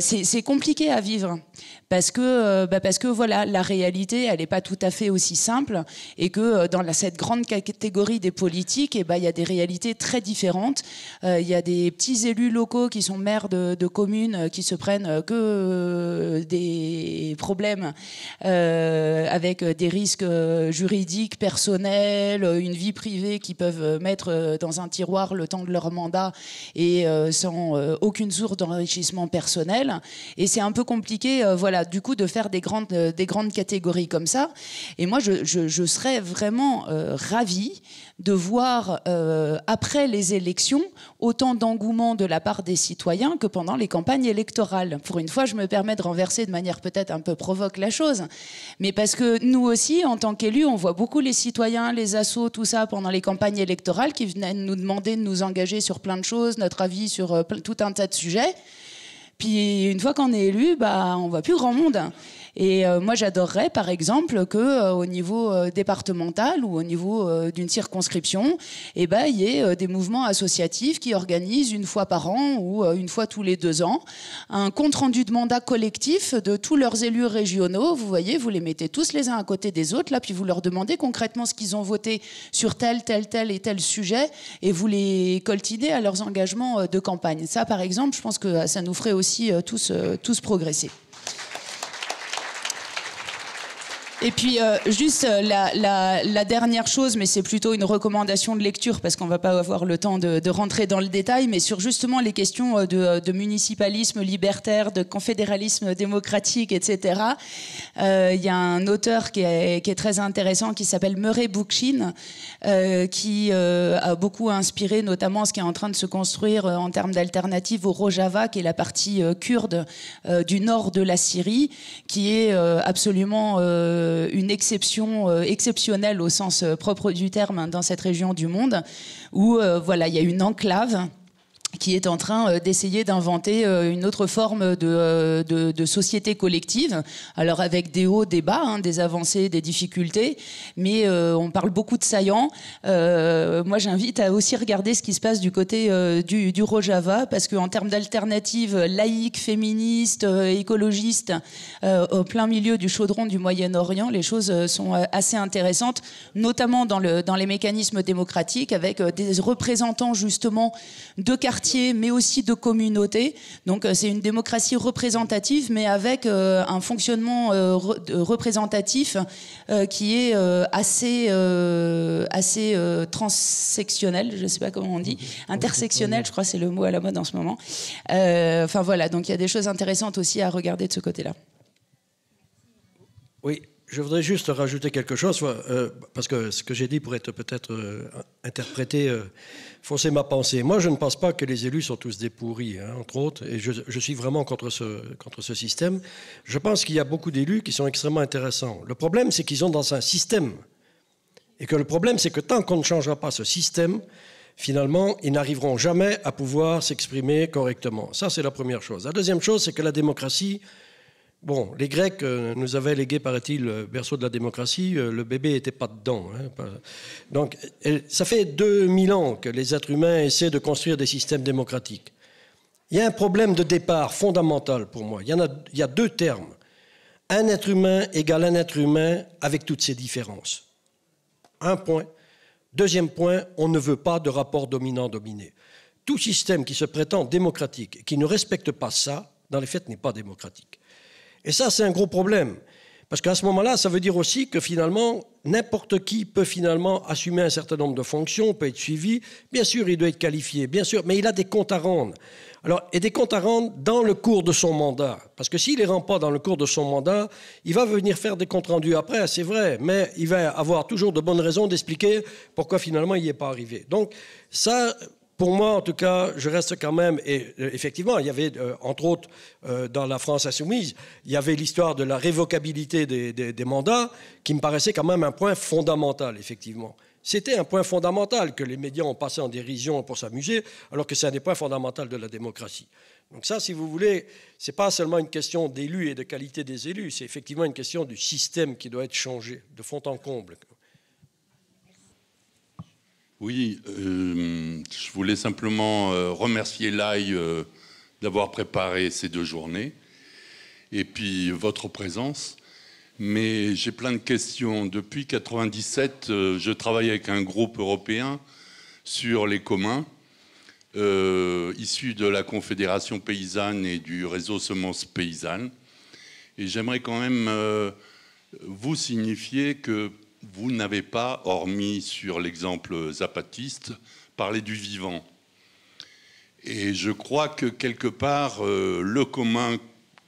C'est compliqué à vivre hein, parce que, bah, parce que voilà, la réalité, elle n'est pas tout à fait aussi simple et que euh, dans la, cette grande catégorie des politiques, il eh ben, il y a des réalités très différentes. Euh, il y a des petits élus locaux qui sont maires de, communes euh, qui se prennent que des problèmes avec des risques juridiques, personnels, une vie privée qui peuvent mettre dans un tiroir le temps de leur mandat et sans aucune source d'enrichissement personnel. Et c'est un peu compliqué, voilà, du coup, de faire des grandes, des grandes catégories comme ça. Et moi, je, je serais vraiment vraiment euh, ravie de voir, euh, après les élections, autant d'engouement de la part des citoyens que pendant les campagnes électorales. Pour une fois, je me permets de renverser de manière peut-être un peu provoque la chose, mais parce que nous aussi, en tant qu'élus, on voit beaucoup les citoyens, les assauts, tout ça, pendant les campagnes électorales, qui venaient nous demander de nous engager sur plein de choses, notre avis sur euh, tout un tas de sujets. Puis une fois qu'on est élu, bah, on voit plus grand monde. Et euh, moi, j'adorerais, par exemple, que euh, au niveau euh, départemental ou au niveau d'une circonscription, eh ben, il y ait des mouvements associatifs qui organisent une fois par an ou une fois tous les deux ans un compte rendu de mandat collectif de tous leurs élus régionaux. Vous voyez, vous les mettez tous les uns à côté des autres là, puis vous leur demandez concrètement ce qu'ils ont voté sur tel, tel, tel et tel sujet, et vous les coltinez à leurs engagements de campagne. Ça, par exemple, je pense que ça nous ferait aussi tous, tous progresser. Et puis, euh, juste euh, la, dernière chose, mais c'est plutôt une recommandation de lecture parce qu'on va pas avoir le temps de, rentrer dans le détail, mais sur justement les questions euh, de, municipalisme libertaire, de confédéralisme démocratique, etc. Il y a un auteur qui est, qui est très intéressant qui s'appelle Murray Bookchin, qui a beaucoup inspiré notamment ce qui est en train de se construire en termes d'alternative au Rojava, qui est la partie kurde du nord de la Syrie, qui est absolument euh, une exception euh, exceptionnelle au sens euh, propre du terme hein, dans cette région du monde, où voilà, il y a une enclave qui est en train euh, d'essayer d'inventer euh, une autre forme euh, de, société collective, alors avec des hauts, des bas, hein, des avancées, des difficultés, mais on parle beaucoup de saillants. moi, j'invite à aussi regarder ce qui se passe du côté du, Rojava, parce qu'en termes d'alternatives laïques, féministes, écologistes, au plein milieu du chaudron du Moyen-Orient, les choses sont assez intéressantes, notamment dans, le, dans les mécanismes démocratiques, avec des représentants justement de quartiers mais aussi de communautés. Donc euh, c'est une démocratie représentative, mais avec euh, un fonctionnement euh, représentatif qui est assez, assez transsectionnel, je ne sais pas comment on dit, intersectionnel, je crois c'est le mot à la mode en ce moment. Enfin voilà, donc il y a des choses intéressantes aussi à regarder de ce côté-là. Oui, je voudrais juste rajouter quelque chose, parce que ce que j'ai dit pourrait être peut-être interprété fausser ma pensée. Moi, je ne pense pas que les élus sont tous des pourris, hein, entre autres, et je, suis vraiment contre ce, contre ce système. Je pense qu'il y a beaucoup d'élus qui sont extrêmement intéressants. Le problème, c'est qu'ils sont dans un système. Et que le problème, c'est que tant qu'on ne changera pas ce système, finalement, ils n'arriveront jamais à pouvoir s'exprimer correctement. Ça, c'est la première chose. La deuxième chose, c'est que la démocratie, Bon, les Grecs euh, nous avaient légué, paraît-il, le euh, berceau de la démocratie. Euh, le bébé n'était pas dedans. Hein, Donc, ça fait 2000 ans que les êtres humains essaient de construire des systèmes démocratiques. Il y a un problème de départ fondamental pour moi. Il y, a, deux termes. Un être humain égale un être humain avec toutes ses différences. Un point. Deuxième point, on ne veut pas de rapport dominant-dominé. Tout système qui se prétend démocratique, qui ne respecte pas ça, dans les faits, n'est pas démocratique. Et ça, c'est un gros problème. Parce qu'à ce moment-là, ça veut dire aussi que finalement, n'importe qui peut finalement assumer un certain nombre de fonctions, peut être suivi. Bien sûr, il doit être qualifié, bien sûr, mais il a des comptes à rendre. Alors, et des comptes à rendre dans le cours de son mandat. Parce que s'il ne les rend pas dans le cours de son mandat, il va venir faire des comptes rendus après, c'est vrai, mais il va avoir toujours de bonnes raisons d'expliquer pourquoi finalement il n'y est pas arrivé. Donc, ça, pour moi, en tout cas, je reste quand même. Et euh, effectivement, il y avait, euh, entre autres, euh, dans la France insoumise, il y avait l'histoire de la révocabilité des, mandats, qui me paraissait quand même un point fondamental, effectivement. C'était un point fondamental que les médias ont passé en dérision pour s'amuser, alors que c'est un des points fondamentaux de la démocratie. Donc ça, si vous voulez, ce n'est pas seulement une question d'élus et de qualité des élus, c'est effectivement une question du système qui doit être changé de fond en comble. Oui, euh, je voulais simplement euh, remercier l'AI euh, d'avoir préparé ces deux journées et puis votre présence. Mais j'ai plein de questions. Depuis 1997, je travaille avec un groupe européen sur les communs, issu de la Confédération paysanne et du réseau Semences paysannes. Et j'aimerais quand même vous signifier que vous n'avez pas, hormis sur l'exemple zapatiste, parlé du vivant. Et je crois que quelque part, euh, le commun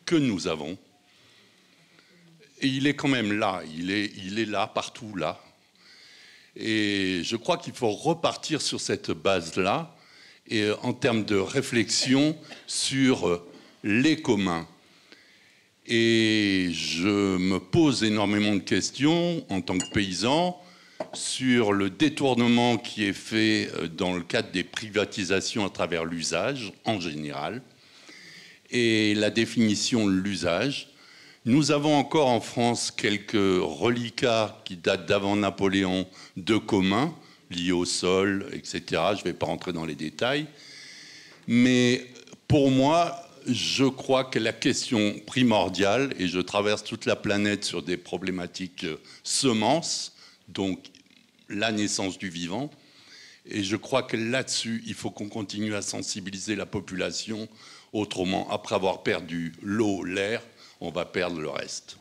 que nous avons, il est quand même là, il est, il est là, partout là. Et je crois qu'il faut repartir sur cette base-là, et euh, en termes de réflexion sur euh, les communs. Et je me pose énormément de questions en tant que paysan sur le détournement qui est fait euh, dans le cadre des privatisations à travers l'usage en général et la définition de l'usage. Nous avons encore en France quelques reliquats qui datent d'avant Napoléon de communs liés au sol, etc. Je ne vais pas rentrer dans les détails. Mais pour moi, je crois que la question primordiale, et je traverse toute la planète sur des problématiques euh, semences, donc la naissance du vivant, et je crois que là-dessus, il faut qu'on continue à sensibiliser la population, autrement, après avoir perdu l'eau, l'air, on va perdre le reste.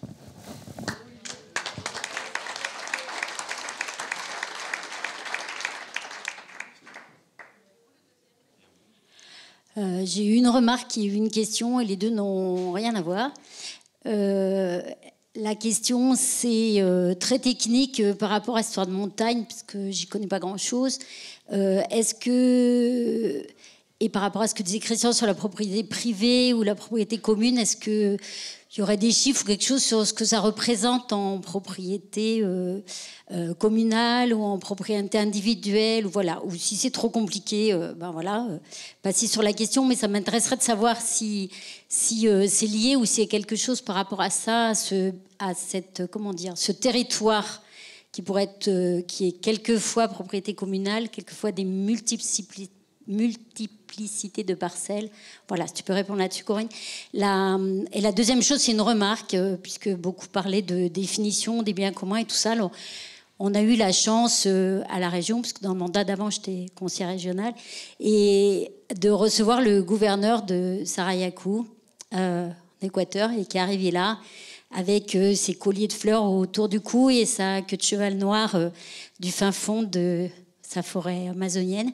Euh, j'ai eu une remarque et une question, et les deux n'ont rien à voir. Euh, la question, c'est euh, très technique par rapport à l'histoire de montagne, puisque j'y connais pas grand-chose. Est-ce que et par rapport à ce que disait Christian sur la propriété privée ou la propriété commune, est-ce que il y aurait des chiffres ou quelque chose sur ce que ça représente en propriété euh, euh, communale ou en propriété individuelle, ou voilà. Ou si c'est trop compliqué, euh, ben voilà, passer sur la question. Mais ça m'intéresserait de savoir si, si c'est lié ou s'il y a quelque chose par rapport à ça, à ce, à cette, comment dire, ce territoire qui pourrait être, qui est quelquefois propriété communale, quelquefois des multiples multiplicité de parcelles. Voilà, si tu peux répondre là-dessus, Corinne. et la deuxième chose, c'est une remarque, euh, puisque beaucoup parlaient de définition des biens communs et tout ça. on a eu la chance euh, à la région, puisque dans le mandat d'avant, j'étais conseiller régional, et de recevoir le gouverneur de Sarayaku, euh, en Équateur, et qui est arrivé là avec ses colliers de fleurs autour du cou et sa queue de cheval noir du fin fond de sa forêt amazonienne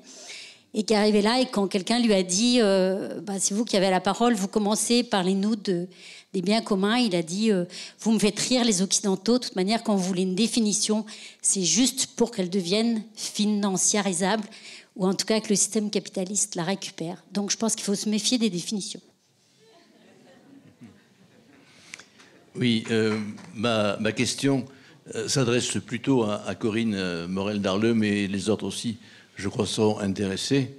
et qui est arrivé là et quand quelqu'un lui a dit euh, bah, c'est vous qui avez la parole vous commencez parlez-nous de, des biens communs il a dit euh, vous me faites rire les occidentaux de toute manière quand vous voulez une définition c'est juste pour qu'elle devienne financiarisable ou en tout cas que le système capitaliste la récupère donc je pense qu'il faut se méfier des définitions oui euh, ma, ma, question s'adresse plutôt à, à Corinne Morel-Darleux mais les autres aussi je crois, sont intéressés.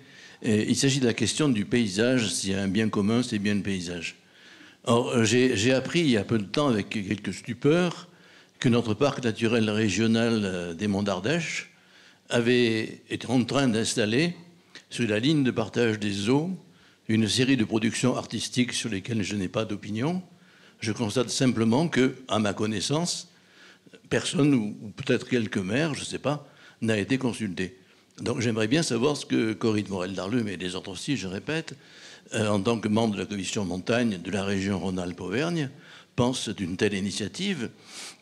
il s'agit de la question du paysage. S'il y a un bien commun, c'est bien le paysage. Or, euh, j'ai appris il y a peu de temps, avec quelques stupeurs, que notre parc naturel régional euh, des Monts d'Ardèche avait été en train d'installer sur la ligne de partage des eaux une série de productions artistiques sur lesquelles je n'ai pas d'opinion. Je constate simplement que, à ma connaissance, personne, ou peut-être quelques maires, je ne sais pas, n'a été consulté. Donc j'aimerais bien savoir ce que Corinne morel d'Arleu et les autres aussi, je répète, euh, en tant que membre de la commission montagne de la région Rhône-Alpes-Auvergne, pensent d'une telle initiative.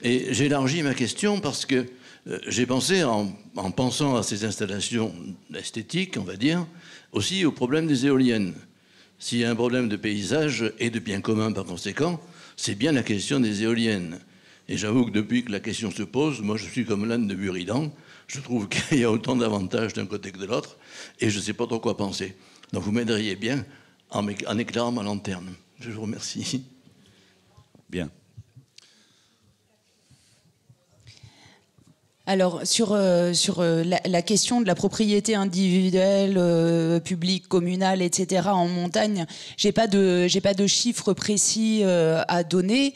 Et j'élargis ma question parce que euh, j'ai pensé, en, pensant à ces installations esthétiques, on va dire, aussi au problème des éoliennes. S'il y a un problème de paysage et de bien commun par conséquent, c'est bien la question des éoliennes. Et j'avoue que depuis que la question se pose, moi je suis comme l'âne de Buridan, je trouve qu'il y a autant d'avantages d'un côté que de l'autre, et je ne sais pas trop quoi penser. Donc vous m'aideriez bien en, éclairant ma lanterne. Je vous remercie. Bien. alors sur euh, sur euh, la, question de la propriété individuelle, euh, publique, communale, etc. En montagne, j'ai pas de pas de chiffres précis à donner,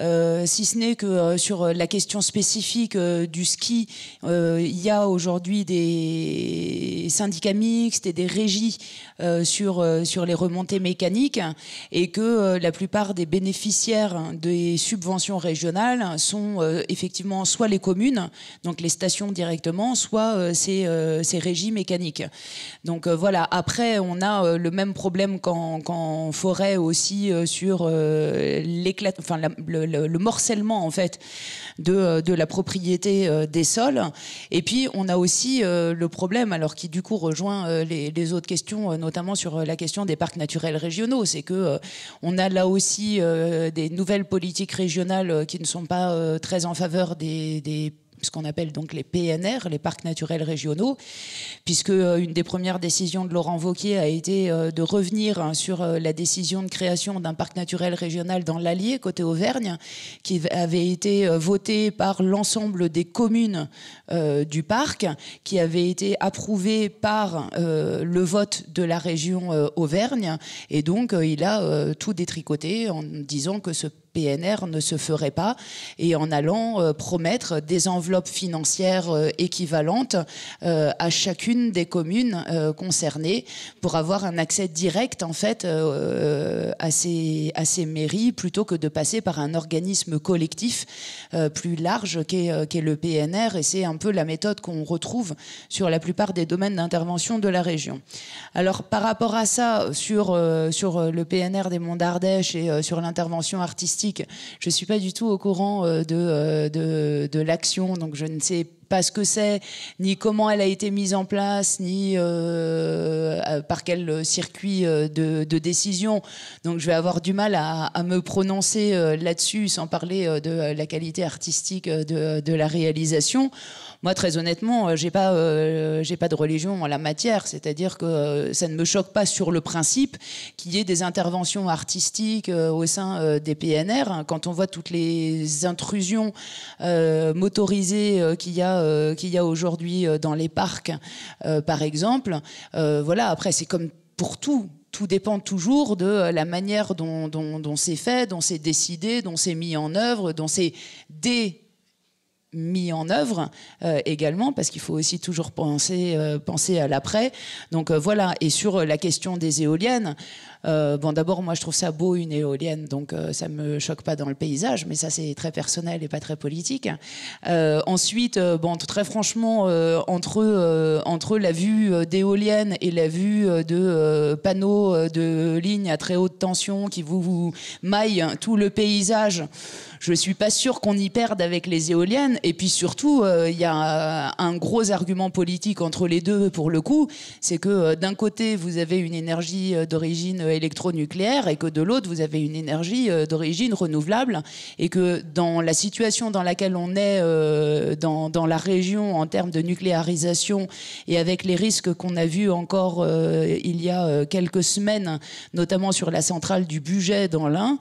si ce n'est que sur la question spécifique du ski, il y a aujourd'hui des syndicats mixtes et des régies sur sur les remontées mécaniques et que la plupart des bénéficiaires des subventions régionales sont effectivement soit les communes donc les stations directement, soit euh, ces, euh, ces, régies mécaniques. Donc euh, voilà, après, on a le même problème qu'en forêt aussi sur l'éclat, enfin, le, morcellement en fait de, la propriété des sols. Et puis, on a aussi le problème, alors qui du coup rejoint les, autres questions, notamment sur la question des parcs naturels régionaux, c'est que on a là aussi des nouvelles politiques régionales qui ne sont pas très en faveur des, des ce qu'on appelle donc les PNR, les parcs naturels régionaux, puisque euh, une des premières décisions de Laurent Vauquier a été euh, de revenir hein, sur euh, la décision de création d'un parc naturel régional dans l'Allier, côté Auvergne, qui avait été voté par l'ensemble des communes du parc, qui avait été approuvé par le vote de la région Auvergne. Et donc, il a tout détricoté en disant que ce PNR ne se ferait pas et en allant euh, promettre des enveloppes financières euh, équivalentes euh, à chacune des communes concernées pour avoir un accès direct en fait à ces, mairies plutôt que de passer par un organisme collectif plus large qu'est le PNR et c'est un peu la méthode qu'on retrouve sur la plupart des domaines d'intervention de la région. Alors par rapport à ça sur, sur le PNR des Monts d'Ardèche et sur l'intervention artistique je Je suis pas du tout au courant euh, de, euh, de, de l'action, donc je ne sais pas pas ce que c'est, ni comment elle a été mise en place, ni euh, euh, par quel euh, circuit de, décision. Donc je vais avoir du mal à, me prononcer là-dessus, sans parler de la qualité artistique de, la réalisation. Moi, très honnêtement, j'ai pas, j'ai pas de religion en la matière, c'est-à-dire que ça ne me choque pas sur le principe qu'il y ait des interventions artistiques au sein des PNR. Quand on voit toutes les intrusions motorisées qu'il y a euh, qu'il y a aujourd'hui euh, dans les parcs, euh, par exemple. voilà, après, c'est comme pour tout tout dépend toujours de la manière dont, c'est fait, dont c'est décidé, dont c'est mis en œuvre, dont c'est dé mis en œuvre également parce qu'il faut aussi toujours penser penser à l'après donc voilà et sur la question des éoliennes euh, bon, d'abord, moi, je trouve ça beau une éolienne, donc ça euh, ça me choque pas dans le paysage, mais ça, c'est très personnel et pas très politique. Euh, ensuite, bon, très franchement, entre entre la vue d'éolienne et la vue de panneaux de lignes à très haute tension qui vous, vous maillent tout le paysage, je suis pas sûr qu'on y perde avec les éoliennes. Et puis surtout, il y a un gros argument politique entre les deux pour le coup, c'est que d'un côté, vous avez une énergie d'origine électronucléaire et que de l'autre, vous avez une énergie euh, d'origine renouvelable et que dans la situation dans laquelle on est euh, dans, dans, la région en termes de nucléarisation et avec les risques qu'on a vus encore euh, il y a quelques semaines, notamment sur la centrale du budget dans l'un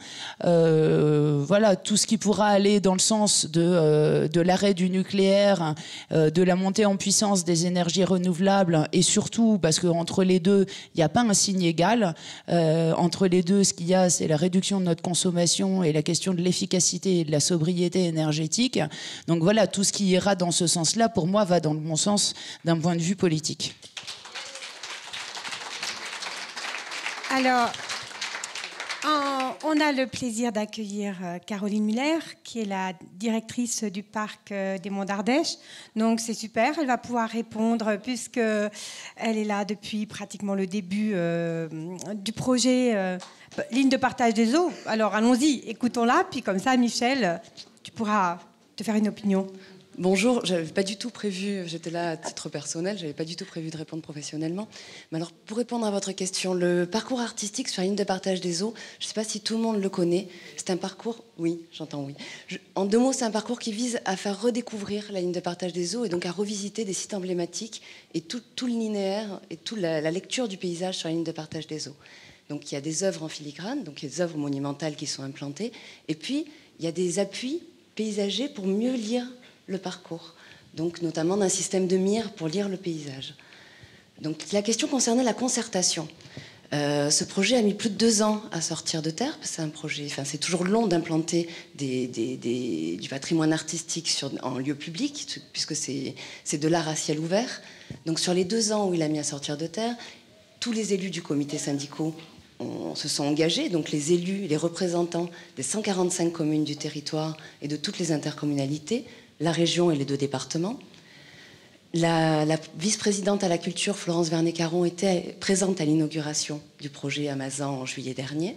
voilà, tout ce qui pourra aller dans le sens de, de l'arrêt du nucléaire, de la montée en puissance des énergies renouvelables et surtout parce qu'entre les deux, il n'y a pas un signe égal. Euh, entre les deux, ce qu'il y a, c'est la réduction de notre consommation et la question de l'efficacité et de la sobriété énergétique. Donc voilà, tout ce qui ira dans ce sens-là, pour moi, va dans le bon sens d'un point de vue politique. Alors, on a le plaisir d'accueillir euh, Caroline Muller, qui est la directrice du parc euh, des Monts d'Ardèche. Donc c'est super, elle va pouvoir répondre puisque elle est là depuis pratiquement le début euh, du projet ligne de partage des eaux. Alors allons-y, écoutons-la, puis comme ça, Michel, tu pourras te faire une opinion. Bonjour, j'avais pas du tout prévu, j'étais là à titre personnel, j'avais pas du tout prévu de répondre professionnellement. Mais alors, pour répondre à votre question, le parcours artistique sur la ligne de partage des eaux, je ne sais pas si tout le monde le connaît, c'est un parcours, oui, j'entends oui. en deux mots, c'est un parcours qui vise à faire redécouvrir la ligne de partage des eaux et donc à revisiter des sites emblématiques et tout, le linéaire et toute la, lecture du paysage sur la ligne de partage des eaux. Donc il y a des œuvres en filigrane, donc il des œuvres monumentales qui sont implantées, et puis il y a des appuis paysagers pour mieux lire le parcours, donc notamment d'un système de mire pour lire le paysage. Donc la question concernait la concertation. Euh, ce projet a mis plus de deux ans à sortir de terre. C'est un projet, enfin c'est toujours long d'implanter des, du patrimoine artistique sur, en lieu public, puisque c'est de l'art à ciel ouvert. Donc sur les deux ans où il a mis à sortir de terre, tous les élus du comité syndicaux se sont engagés, donc les élus, les représentants des 145 communes du territoire et de toutes les intercommunalités la région et les deux départements. La, vice-présidente à la culture, Florence Vernet-Caron, était présente à l'inauguration du projet Amazon en juillet dernier.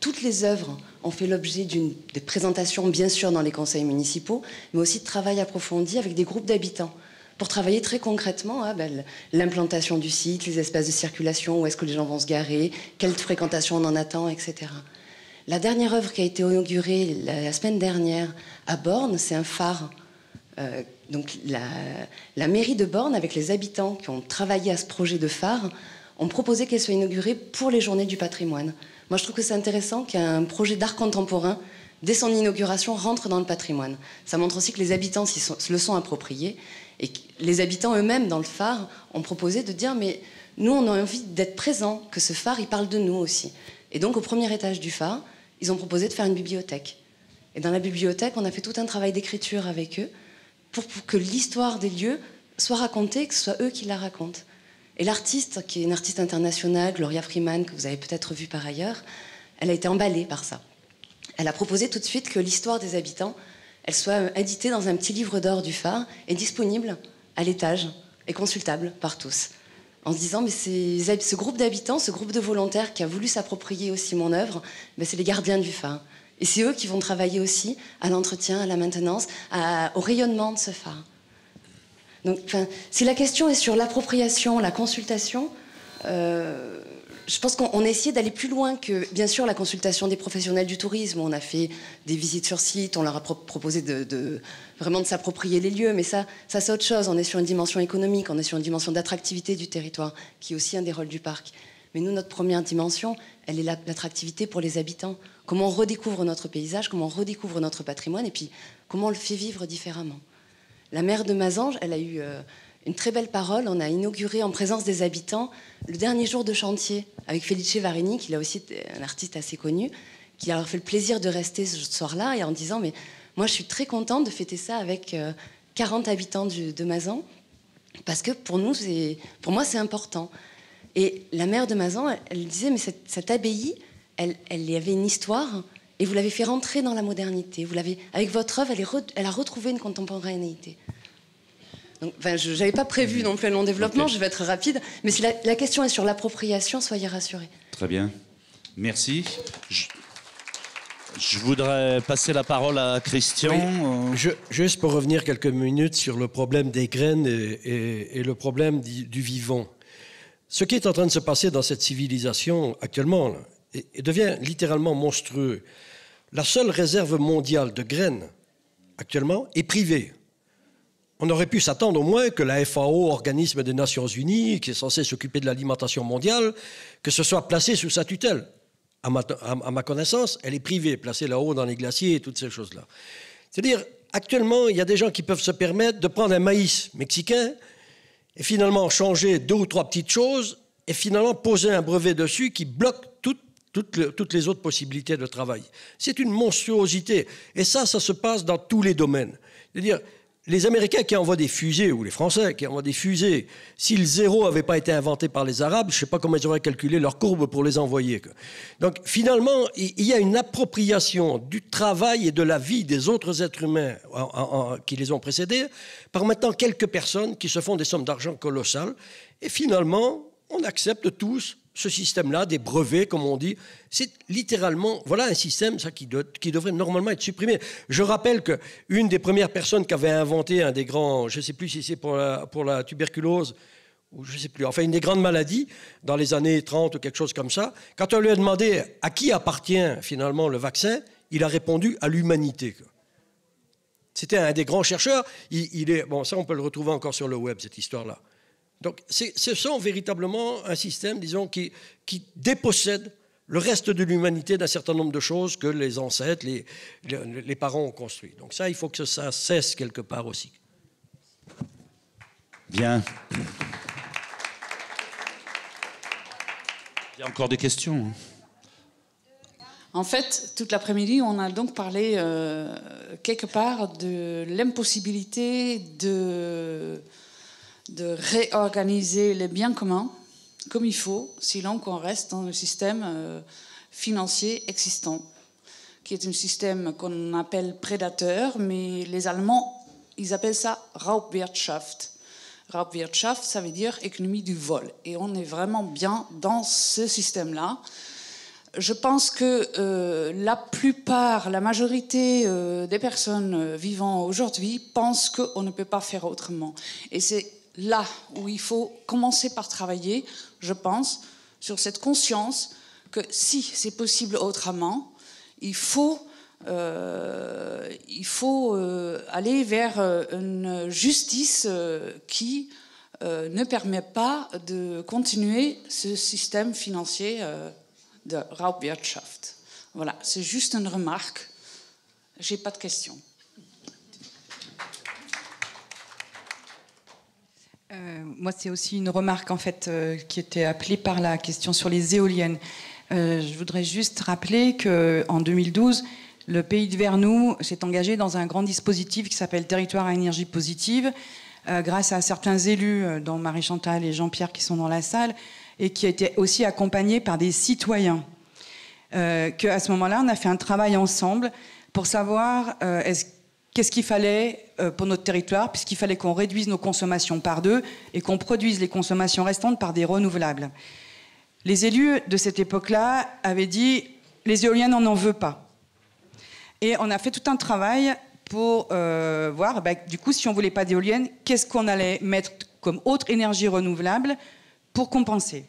toutes les œuvres ont fait l'objet d'une présentations, bien sûr, dans les conseils municipaux, mais aussi de travail approfondi avec des groupes d'habitants pour travailler très concrètement hein, ben, l'implantation du site, les espaces de circulation, où est-ce que les gens vont se garer, quelle fréquentation on en attend, etc. La dernière œuvre qui a été inaugurée la, semaine dernière à Borne, c'est un phare. Euh, donc la, mairie de Borne, avec les habitants qui ont travaillé à ce projet de phare, ont proposé qu'elle soit inaugurée pour les journées du patrimoine. Moi, je trouve que c'est intéressant qu'un projet d'art contemporain, dès son inauguration, rentre dans le patrimoine. Ça montre aussi que les habitants se le sont appropriés. Et les habitants eux-mêmes, dans le phare, ont proposé de dire, mais nous, on a envie d'être présents, que ce phare, il parle de nous aussi. Et donc, au premier étage du phare, ils ont proposé de faire une bibliothèque. Et dans la bibliothèque, on a fait tout un travail d'écriture avec eux pour, que l'histoire des lieux soit racontée, que ce soit eux qui la racontent. Et l'artiste, qui est une artiste internationale, Gloria Freeman, que vous avez peut-être vue par ailleurs, elle a été emballée par ça. Elle a proposé tout de suite que l'histoire des habitants, elle soit euh, éditée dans un petit livre d'or du phare et disponible à l'étage et consultable par tous en se disant, mais ces, ce groupe d'habitants, ce groupe de volontaires qui a voulu s'approprier aussi mon œuvre, ben c'est les gardiens du phare. Et c'est eux qui vont travailler aussi à l'entretien, à la maintenance, à, au rayonnement de ce phare. Donc, si la question est sur l'appropriation, la consultation, euh, je pense qu'on a essayé d'aller plus loin que, bien sûr, la consultation des professionnels du tourisme. On a fait des visites sur site, on leur a proposé de, vraiment de s'approprier les lieux, mais ça, ça c'est autre chose. On est sur une dimension économique, on est sur une dimension d'attractivité du territoire, qui est aussi un des rôles du parc. Mais nous, notre première dimension, elle est l'attractivité pour les habitants. Comment on redécouvre notre paysage, comment on redécouvre notre patrimoine, et puis comment on le fait vivre différemment. La mère de Mazange, elle a eu euh, une très belle parole. On a inauguré en présence des habitants le dernier jour de chantier avec Felice Varini, qui est aussi un artiste assez connu, qui a fait le plaisir de rester ce soir-là et en disant Mais moi, je suis très contente de fêter ça avec 40 euh, habitants de Mazan, parce que pour nous, pour moi, c'est important. Et la mère de Mazan, elle, disait Mais cette, abbaye, elle, y avait une histoire. Et vous l'avez fait rentrer dans la modernité. Vous l'avez, avec votre œuvre, elle, elle a retrouvé une contemporanéité je n'avais pas prévu mhm. non plus le long développement, je vais être rapide. Mais si la, question est sur l'appropriation, soyez rassurés. Très bien. Merci. Je, voudrais passer la parole à Christian. juste pour revenir quelques minutes sur le problème des graines et, le problème du, vivant. Ce qui est en train de se passer dans cette civilisation actuellement devient littéralement monstrueux. La seule réserve mondiale de graines actuellement est privée on aurait pu s'attendre au moins que la FAO, organisme des Nations Unies, qui est censé s'occuper de l'alimentation mondiale, que ce soit placé sous sa tutelle. À ma, connaissance, elle est privée, placée là-haut dans les glaciers et toutes ces choses-là. C'est-à-dire, actuellement, il y a des gens qui peuvent se permettre de prendre un maïs mexicain et finalement changer deux ou trois petites choses et finalement poser un brevet dessus qui bloque toutes, les autres possibilités de travail. C'est une monstruosité. Et ça, ça se passe dans tous les domaines. C'est-à-dire, les Américains qui envoient des fusées, ou les Français qui envoient des fusées, si le zéro n'avait pas été inventé par les Arabes, je ne sais pas comment ils auraient calculé leur courbe pour les envoyer. Donc finalement, il y a une appropriation du travail et de la vie des autres êtres humains qui les ont précédés par maintenant quelques personnes qui se font des sommes d'argent colossales. Et finalement, on accepte tous ce système-là, des brevets, comme on dit, c'est littéralement, voilà un système ça, qui, devrait normalement être supprimé. Je rappelle qu'une des premières personnes qui avait inventé un des grands, je ne sais plus si c'est pour la, tuberculose, ou je ne sais plus, enfin une des grandes maladies dans les années 30 ou quelque chose comme ça, quand on lui a demandé à qui appartient finalement le vaccin, il a répondu à l'humanité. C'était un des grands chercheurs. il est, bon, ça on peut le retrouver encore sur le web, cette histoire-là. Donc ce sont véritablement un système, disons, qui, qui dépossède le reste de l'humanité d'un certain nombre de choses que les ancêtres, les, les, parents ont construit. Donc ça, il faut que ça cesse quelque part aussi. Bien. Il y a encore des questions. Hein. En fait, toute l'après-midi, on a donc parlé euh, quelque part de l'impossibilité de de réorganiser les biens communs comme il faut, sinon qu'on reste dans le système euh, financier existant, qui est un système qu'on appelle prédateur, mais les Allemands, ils appellent ça Raubwirtschaft. Raubwirtschaft, ça veut dire économie du vol. Et on est vraiment bien dans ce système-là. Je pense que euh, la plupart, la majorité euh, des personnes vivant aujourd'hui pensent qu'on ne peut pas faire autrement. Et c'est là où il faut commencer par travailler, je pense, sur cette conscience que si c'est possible autrement, il faut, euh, euh, aller vers euh, une justice qui ne permet pas de continuer ce système financier de Raubwirtschaft. Voilà, c'est juste une remarque. J'ai pas de questions. Euh, moi, c'est aussi une remarque en fait euh, qui était appelée par la question sur les éoliennes. Euh, je voudrais juste rappeler que en 2012, le pays de vernou s'est engagé dans un grand dispositif qui s'appelle Territoire à énergie positive, grâce à certains élus, dont Marie Chantal et Jean-Pierre qui sont dans la salle, et qui étaient aussi accompagnés par des citoyens. Que à ce moment-là, on a fait un travail ensemble pour savoir est-ce qu'est-ce qu'il fallait euh, pour notre territoire, puisqu'il fallait qu'on réduise nos consommations par deux et qu'on produise les consommations restantes par des renouvelables. Les élus de cette époque-là avaient dit les éoliennes, on n'en veut pas. Et on a fait tout un travail pour euh, voir, bah, du coup, si on ne voulait pas d'éoliennes, qu'est-ce qu'on allait mettre comme autre énergie renouvelable pour compenser.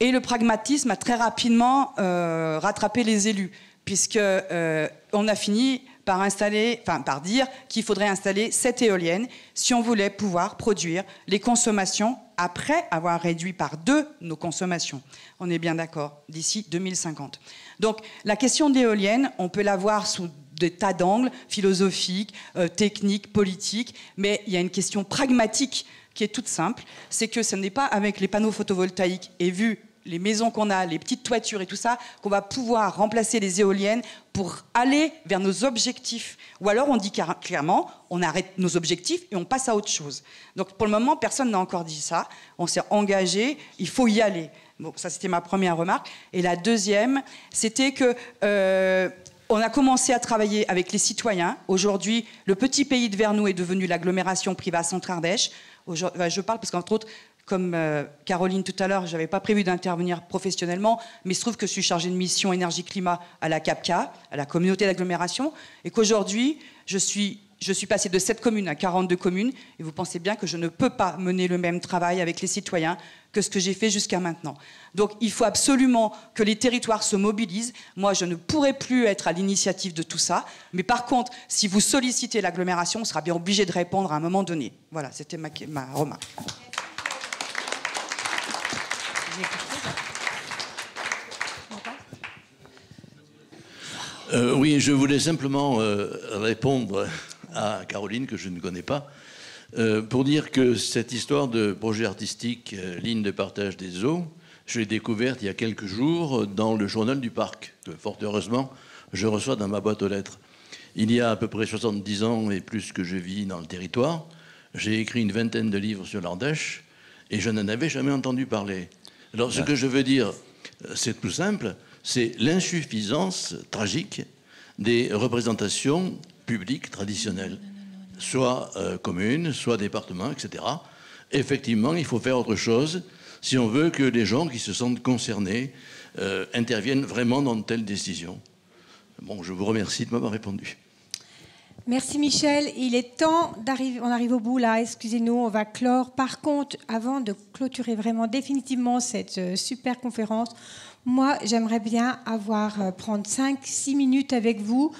Et le pragmatisme a très rapidement euh, rattrapé les élus, puisqu'on a fini par, installer, enfin, par dire qu'il faudrait installer cette éolienne si on voulait pouvoir produire les consommations après avoir réduit par deux nos consommations. On est bien d'accord, d'ici 2050. Donc la question d'éolienne on peut la voir sous des tas d'angles philosophiques, euh, techniques, politiques, mais il y a une question pragmatique qui est toute simple, c'est que ce n'est pas avec les panneaux photovoltaïques et vu les maisons qu'on a, les petites toitures et tout ça, qu'on va pouvoir remplacer les éoliennes pour aller vers nos objectifs. Ou alors on dit clairement, on arrête nos objectifs et on passe à autre chose. Donc pour le moment, personne n'a encore dit ça. On s'est engagé, il faut y aller. Bon, ça c'était ma première remarque. Et la deuxième, c'était que euh, on a commencé à travailler avec les citoyens. Aujourd'hui, le petit pays de Vernou est devenu l'agglomération privée Centre-Ardèche. Je parle parce qu'entre autres, comme euh, Caroline tout à l'heure, je n'avais pas prévu d'intervenir professionnellement, mais il se trouve que je suis chargée de mission énergie-climat à la CAPCA, à la communauté d'agglomération, et qu'aujourd'hui, je suis passée de 7 communes à 42 communes, et vous pensez bien que je ne peux pas mener le même travail avec les citoyens que ce que j'ai fait jusqu'à maintenant. Donc il faut absolument que les territoires se mobilisent. Moi, je ne pourrai plus être à l'initiative de tout ça, mais par contre, si vous sollicitez l'agglomération, on sera bien obligé de répondre à un moment donné. Voilà, c'était ma remarque. Euh, oui, je voulais simplement euh, répondre à Caroline, que je ne connais pas, euh, pour dire que cette histoire de projet artistique Ligne de partage des eaux, je l'ai découverte il y a quelques jours dans le journal du parc, que fort heureusement, je reçois dans ma boîte aux lettres. Il y a à peu près 70 ans et plus que je vis dans le territoire, j'ai écrit une vingtaine de livres sur l'Ardèche et je n'en avais jamais entendu parler. Alors, ce que je veux dire, euh, c'est tout simple, c'est l'insuffisance tragique des représentations publiques traditionnelles, soit euh, communes, soit départements, etc. Effectivement, il faut faire autre chose si on veut que les gens qui se sentent concernés euh, interviennent vraiment dans de telles décisions. Bon, je vous remercie de m'avoir répondu. Merci Michel. Il est temps d'arriver. On arrive au bout là. Excusez-nous, on va clore. Par contre, avant de clôturer vraiment définitivement cette euh, super conférence, moi j'aimerais bien avoir euh, prendre 5-6 minutes avec vous,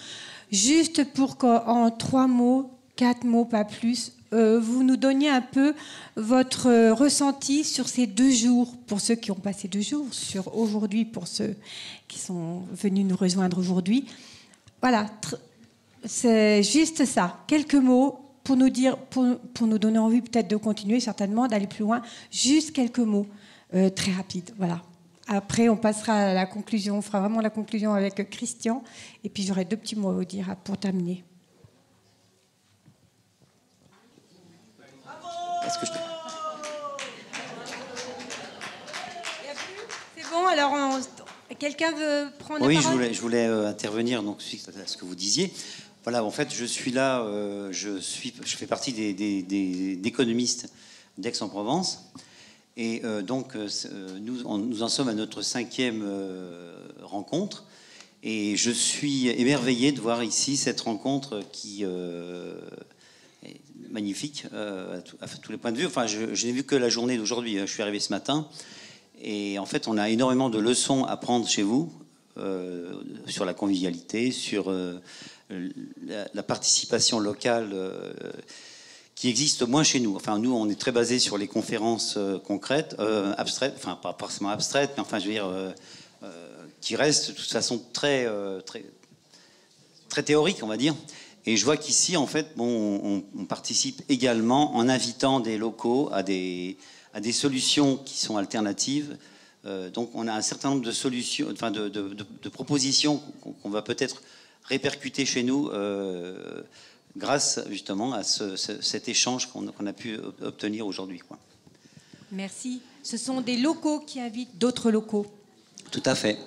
juste pour qu'en trois mots, quatre mots pas plus, euh, vous nous donniez un peu votre ressenti sur ces deux jours, pour ceux qui ont passé deux jours, sur aujourd'hui, pour ceux qui sont venus nous rejoindre aujourd'hui. Voilà, c'est juste ça, quelques mots pour nous dire, pour, nous donner envie peut-être de continuer, certainement, d'aller plus loin. Juste quelques mots, euh, très rapides, voilà. Après, on passera à la conclusion, on fera vraiment la conclusion avec Christian, et puis j'aurai deux petits mots à vous dire pour t'amener Est-ce que je... C'est bon, alors quelqu'un veut prendre oui, la parole je voulais, euh, intervenir donc, suite à ce que vous disiez. Voilà, en fait, je suis là, euh, je, suis, je fais partie des, économistes d'Aix-en-Provence. Et euh, donc, euh, nous, en, nous, en, sommes à notre cinquième rencontre. Et je suis émerveillé de voir ici cette rencontre qui est magnifique à, tous les points de vue. Enfin, je, je n'ai vu que la journée d'aujourd'hui. Hein. Je suis arrivé ce matin. Et en fait, on a énormément de leçons à prendre chez vous sur la convivialité, sur la, participation locale euh, qui existe moins chez nous. Enfin, nous, on est très basé sur les conférences euh, concrètes, euh, abstraites, enfin, pas forcément abstraites, mais enfin, je veux dire, qui restent de toute façon très, très, très théoriques, on va dire. Et je vois qu'ici, en fait, bon, on, participe également en invitant des locaux à des, à des solutions qui sont alternatives. donc, on a un certain nombre de solutions, enfin, de, de propositions qu'on va peut-être répercuté chez nous euh, grâce justement à cet échange qu'on a pu obtenir aujourd'hui. Merci. Ce sont des locaux qui invitent d'autres locaux. Tout à fait.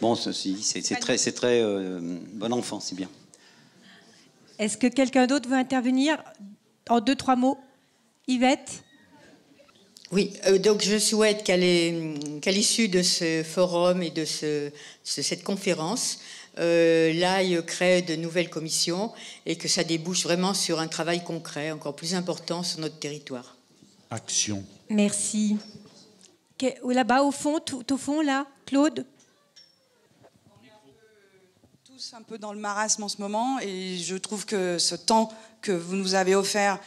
Bon, c'est très, très euh, bon enfant, c'est bien. Est-ce que quelqu'un d'autre veut intervenir en deux, trois mots Yvette Oui, euh, donc je souhaite qu'à l'issue de ce forum et de, ce, de cette conférence, euh, l'AIE crée de nouvelles commissions et que ça débouche vraiment sur un travail concret, encore plus important sur notre territoire. Action. Merci. Là-bas, au fond, tout, au fond, là, Claude tous un peu dans le marasme en ce moment et je trouve que ce temps que vous nous avez offert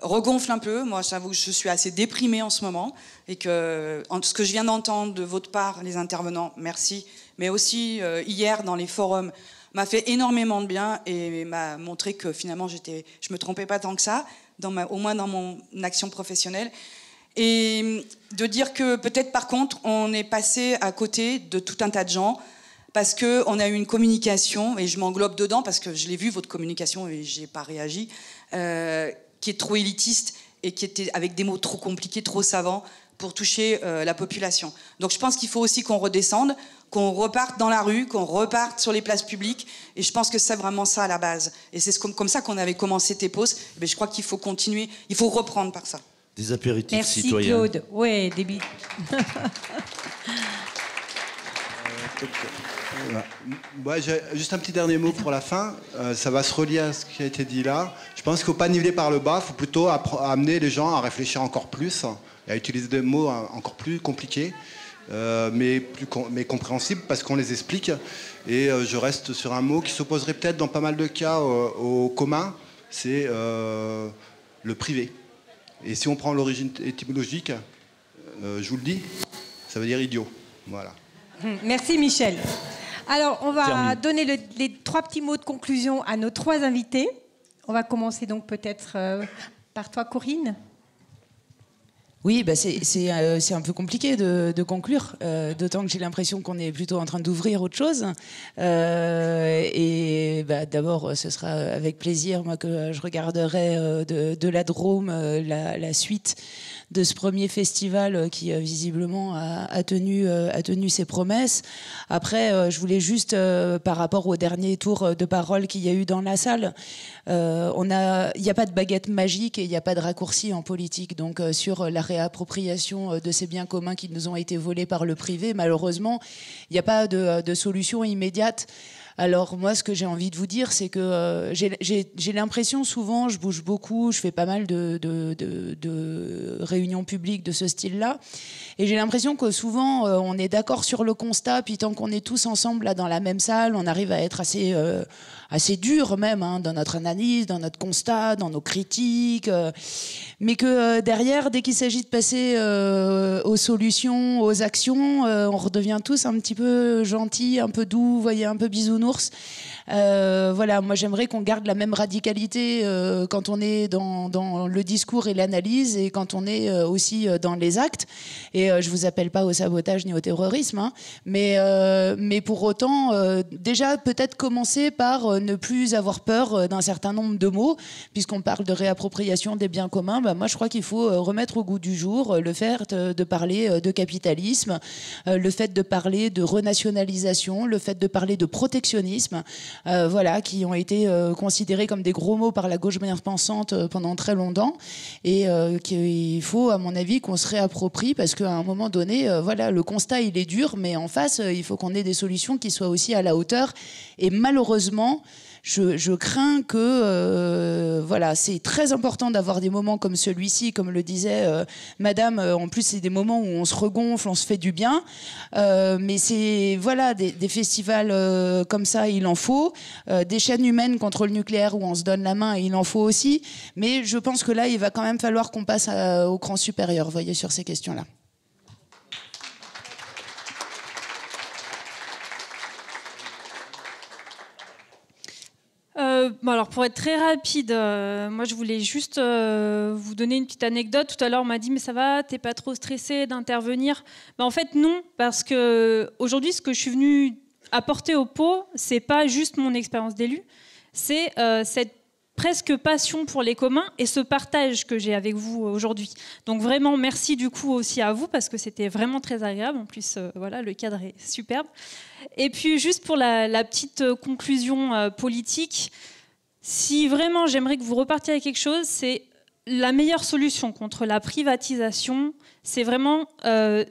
regonfle un peu. Moi, j'avoue que je suis assez déprimée en ce moment et que ce que je viens d'entendre de votre part, les intervenants, merci, mais aussi euh, hier dans les forums, m'a fait énormément de bien et m'a montré que finalement je ne me trompais pas tant que ça, au moins dans mon action professionnelle. Et mm, de dire que peut-être par contre on est passé à côté de tout un tas de gens parce qu'on a eu une communication et je m'englobe dedans parce que je l'ai vu votre communication et j'ai pas réagi, euh, qui est trop élitiste et qui était avec des mots trop compliqués, trop savants pour toucher euh, la population. Donc je pense qu'il faut aussi qu'on redescende qu'on reparte dans la rue, qu'on reparte sur les places publiques. Et je pense que c'est vraiment ça à la base. Et c'est comme ça qu'on avait commencé pauses. Mais eh ben, je crois qu'il faut continuer, il faut reprendre par ça. Des apéritifs Merci Claude. Oui, débit. juste un petit dernier mot pour la fin. Euh, ça va se relier à ce qui a été dit là. Je pense qu'il ne faut pas niveler par le bas. Il faut plutôt amener les gens à réfléchir encore plus hein, et à utiliser des mots hein, encore plus compliqués. Euh, mais, plus mais compréhensibles parce qu'on les explique. Et euh, je reste sur un mot qui s'opposerait peut-être dans pas mal de cas au, euh, au commun, c'est le privé. Et si on prend l'origine étymologique, je vous le dis, ça veut dire idiot. Voilà. Hum, merci Michel. Alors, on va donner les trois petits mots de conclusion à nos trois invités. On va commencer donc peut-être par toi, Corinne. Oui, bah, euh, c'est un peu compliqué de, conclure, euh, d'autant que j'ai l'impression qu'on est plutôt en train d'ouvrir autre chose. Euh, et bah, d'abord, ce sera avec plaisir moi que je regarderai de, la Drôme la, la suite de ce premier festival euh, qui euh, visiblement euh, a, tenu, ses promesses. Après, je voulais juste, par rapport au dernier tour de parole qu'il y a eu dans la salle, il n'y a pas de baguette magique et il n'y a pas de raccourci en politique. Donc sur la réappropriation de ces biens communs qui nous ont été volés par le privé, malheureusement, il n'y a pas de solution immédiate. Alors moi, ce que j'ai envie de vous dire, c'est que euh, j'ai l'impression souvent, je bouge beaucoup, je fais pas mal de, réunions publiques de ce style-là, et j'ai l'impression que souvent, euh, on est d'accord sur le constat, puis tant qu'on est tous ensemble dans la même salle, on arrive à être assez euh, assez dur même hein, dans notre analyse, dans notre constat, dans nos critiques, euh, mais que euh, derrière, dès qu'il s'agit de passer euh, aux solutions, aux actions, on redevient tous un petit peu gentils, un peu doux, vous voyez, un peu bisounours. voilà, moi j'aimerais qu'on garde la même radicalité quand on est dans, le discours et l'analyse et quand on est aussi dans les actes. Et je vous appelle pas au sabotage ni au terrorisme, hein, mais, mais pour autant, déjà peut-être commencer par ne plus avoir peur euh, d'un certain nombre de mots, puisqu'on parle de réappropriation des biens communs, bah, moi je crois qu'il faut euh, remettre au goût du jour euh, le fait de parler de capitalisme, le fait de parler de renationalisation, le fait de parler de protectionnisme, voilà, qui ont été considérés comme des gros mots par la gauche bien pensante pendant très longtemps, et qu'il faut, à mon avis, qu'on se réapproprie, parce qu'à un moment donné, voilà, le constat il est dur, mais en face, il faut qu'on ait des solutions qui soient aussi à la hauteur. Et malheureusement, je, crains que euh, voilà, c'est très important d'avoir des moments comme celui-ci, comme le disait euh, Madame. Euh, en plus, c'est des moments où on se regonfle, on se fait du bien. mais c'est voilà, des, festivals comme ça, il en faut. des chaînes humaines contre le nucléaire où on se donne la main, il en faut aussi. Mais je pense que là, il va quand même falloir qu'on passe au cran supérieur, voyez, sur ces questions-là. Euh, alors pour être très rapide, euh, moi je voulais juste euh, vous donner une petite anecdote. Tout à l'heure on m'a dit mais ça va, t'es pas trop stressé d'intervenir ben, En fait non, parce que aujourd'hui ce que je suis venue apporter au pot, c'est pas juste mon expérience d'élu, c'est cette presque passion pour les communs et ce partage que j'ai avec vous aujourd'hui. Donc vraiment merci du coup aussi à vous parce que c'était vraiment très agréable. En plus voilà le cadre est superbe. Et puis juste pour la, petite euh, conclusion euh, politique, si vraiment j'aimerais que vous repartiez avec quelque chose, c'est la meilleure solution contre la privatisation, c'est vraiment euh,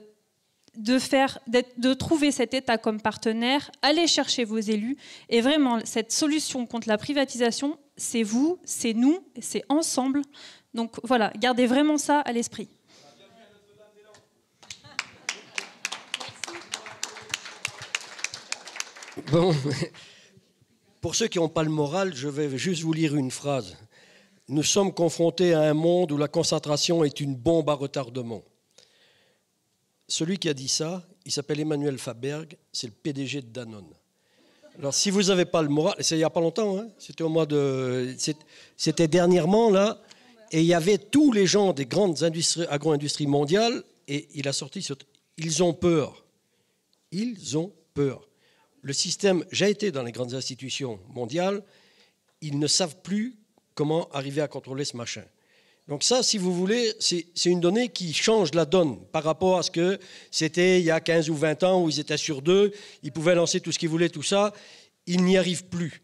de, faire, de trouver cet État comme partenaire, aller chercher vos élus. Et vraiment, cette solution contre la privatisation, c'est vous, c'est nous, c'est ensemble. Donc voilà, gardez vraiment ça à l'esprit. Bon. Pour ceux qui n'ont pas le moral, je vais juste vous lire une phrase. Nous sommes confrontés à un monde où la concentration est une bombe à retardement. Celui qui a dit ça, il s'appelle Emmanuel Faberg, c'est le PDG de Danone. Alors si vous n'avez pas le moral, c'est il n'y a pas longtemps, hein, c'était au mois de... C'était dernièrement là, et il y avait tous les gens des grandes agro-industries mondiales, et il a sorti Ils ont peur. Ils ont peur le système, j'ai été dans les grandes institutions mondiales, ils ne savent plus comment arriver à contrôler ce machin. Donc ça, si vous voulez, c'est une donnée qui change la donne par rapport à ce que c'était il y a 15 ou 20 ans où ils étaient sur deux, ils pouvaient lancer tout ce qu'ils voulaient, tout ça. Ils n'y arrivent plus.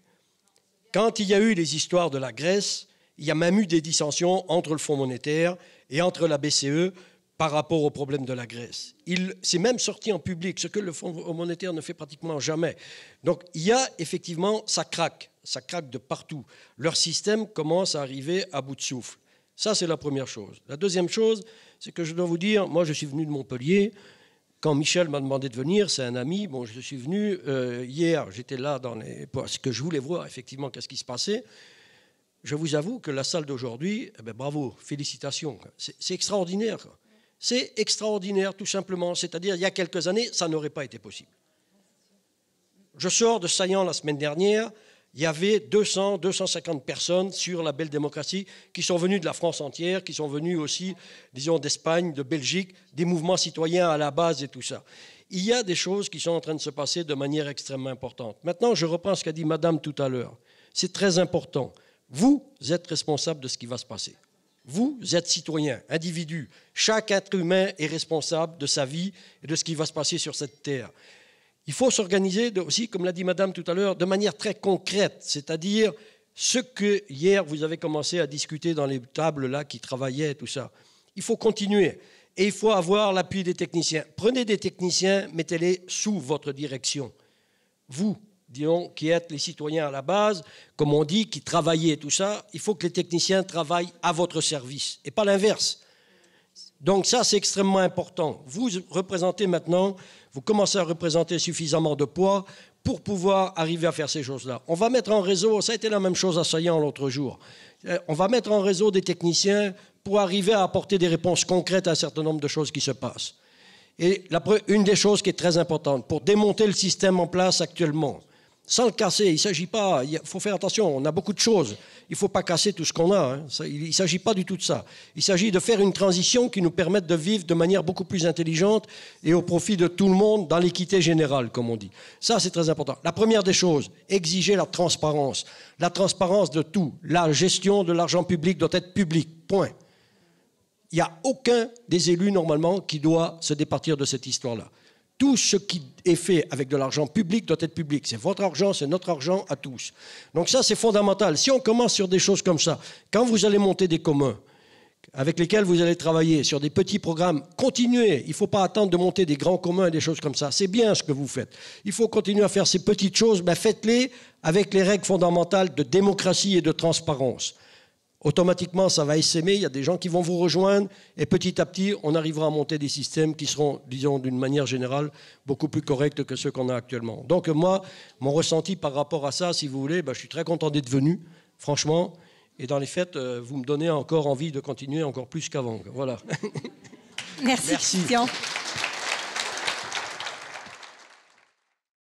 Quand il y a eu les histoires de la Grèce, il y a même eu des dissensions entre le Fonds monétaire et entre la BCE par rapport au problème de la Grèce. Il s'est même sorti en public, ce que le Fonds monétaire ne fait pratiquement jamais. Donc il y a effectivement, ça craque, ça craque de partout. Leur système commence à arriver à bout de souffle. Ça, c'est la première chose. La deuxième chose, c'est que je dois vous dire, moi je suis venu de Montpellier, quand Michel m'a demandé de venir, c'est un ami, bon, je suis venu euh, hier, j'étais là dans les... parce que je voulais voir effectivement qu'est-ce qui se passait. Je vous avoue que la salle d'aujourd'hui, eh ben, bravo, félicitations, c'est extraordinaire. Quoi. C'est extraordinaire, tout simplement. C'est-à-dire, il y a quelques années, ça n'aurait pas été possible. Je sors de Saillant la semaine dernière. Il y avait 200, 250 personnes sur la belle démocratie qui sont venues de la France entière, qui sont venues aussi, disons, d'Espagne, de Belgique, des mouvements citoyens à la base et tout ça. Il y a des choses qui sont en train de se passer de manière extrêmement importante. Maintenant, je reprends ce qu'a dit Madame tout à l'heure. C'est très important. Vous êtes responsable de ce qui va se passer. Vous êtes citoyen, individu. Chaque être humain est responsable de sa vie et de ce qui va se passer sur cette terre. Il faut s'organiser aussi, comme l'a dit Madame tout à l'heure, de manière très concrète, c'est-à-dire ce que hier vous avez commencé à discuter dans les tables là qui travaillaient, tout ça. Il faut continuer et il faut avoir l'appui des techniciens. Prenez des techniciens, mettez-les sous votre direction. Vous, qui êtes les citoyens à la base, comme on dit, qui et tout ça, il faut que les techniciens travaillent à votre service et pas l'inverse. Donc ça, c'est extrêmement important. Vous représentez maintenant, vous commencez à représenter suffisamment de poids pour pouvoir arriver à faire ces choses-là. On va mettre en réseau, ça a été la même chose à Saillant l'autre jour, euh, on va mettre en réseau des techniciens pour arriver à apporter des réponses concrètes à un certain nombre de choses qui se passent. Et une des choses qui est très importante, pour démonter le système en place actuellement, sans le casser. Il ne s'agit pas, il faut faire attention, on a beaucoup de choses. Il ne faut pas casser tout ce qu'on a. Hein. il ne s'agit pas du tout de ça. Il s'agit de faire une transition qui nous permette de vivre de manière beaucoup plus intelligente et au profit de tout le monde dans l'équité générale, comme on dit. Ça, c'est très important. La première des choses, exiger la transparence. La transparence de tout. La gestion de l'argent public doit être publique. Point. Il n'y a aucun des élus, normalement, qui doit se départir de cette histoire-là tout ce qui est fait avec de l'argent public doit être public. C'est votre argent, c'est notre argent à tous. Donc ça, c'est fondamental. Si on commence sur des choses comme ça, quand vous allez monter des communs avec lesquels vous allez travailler, sur des petits programmes, continuez. Il ne faut pas attendre de monter des grands communs et des choses comme ça. C'est bien ce que vous faites. Il faut continuer à faire ces petites choses, mais ben faites-les avec les règles fondamentales de démocratie et de transparence automatiquement, ça va essaimer, il y a des gens qui vont vous rejoindre, et petit à petit, on arrivera à monter des systèmes qui seront, disons, d'une manière générale, beaucoup plus corrects que ceux qu'on a actuellement. Donc moi, mon ressenti par rapport à ça, si vous voulez, ben, je suis très content d'être venu, franchement, et dans les fêtes, euh, vous me donnez encore envie de continuer encore plus qu'avant. Voilà. Merci, Merci. Christian.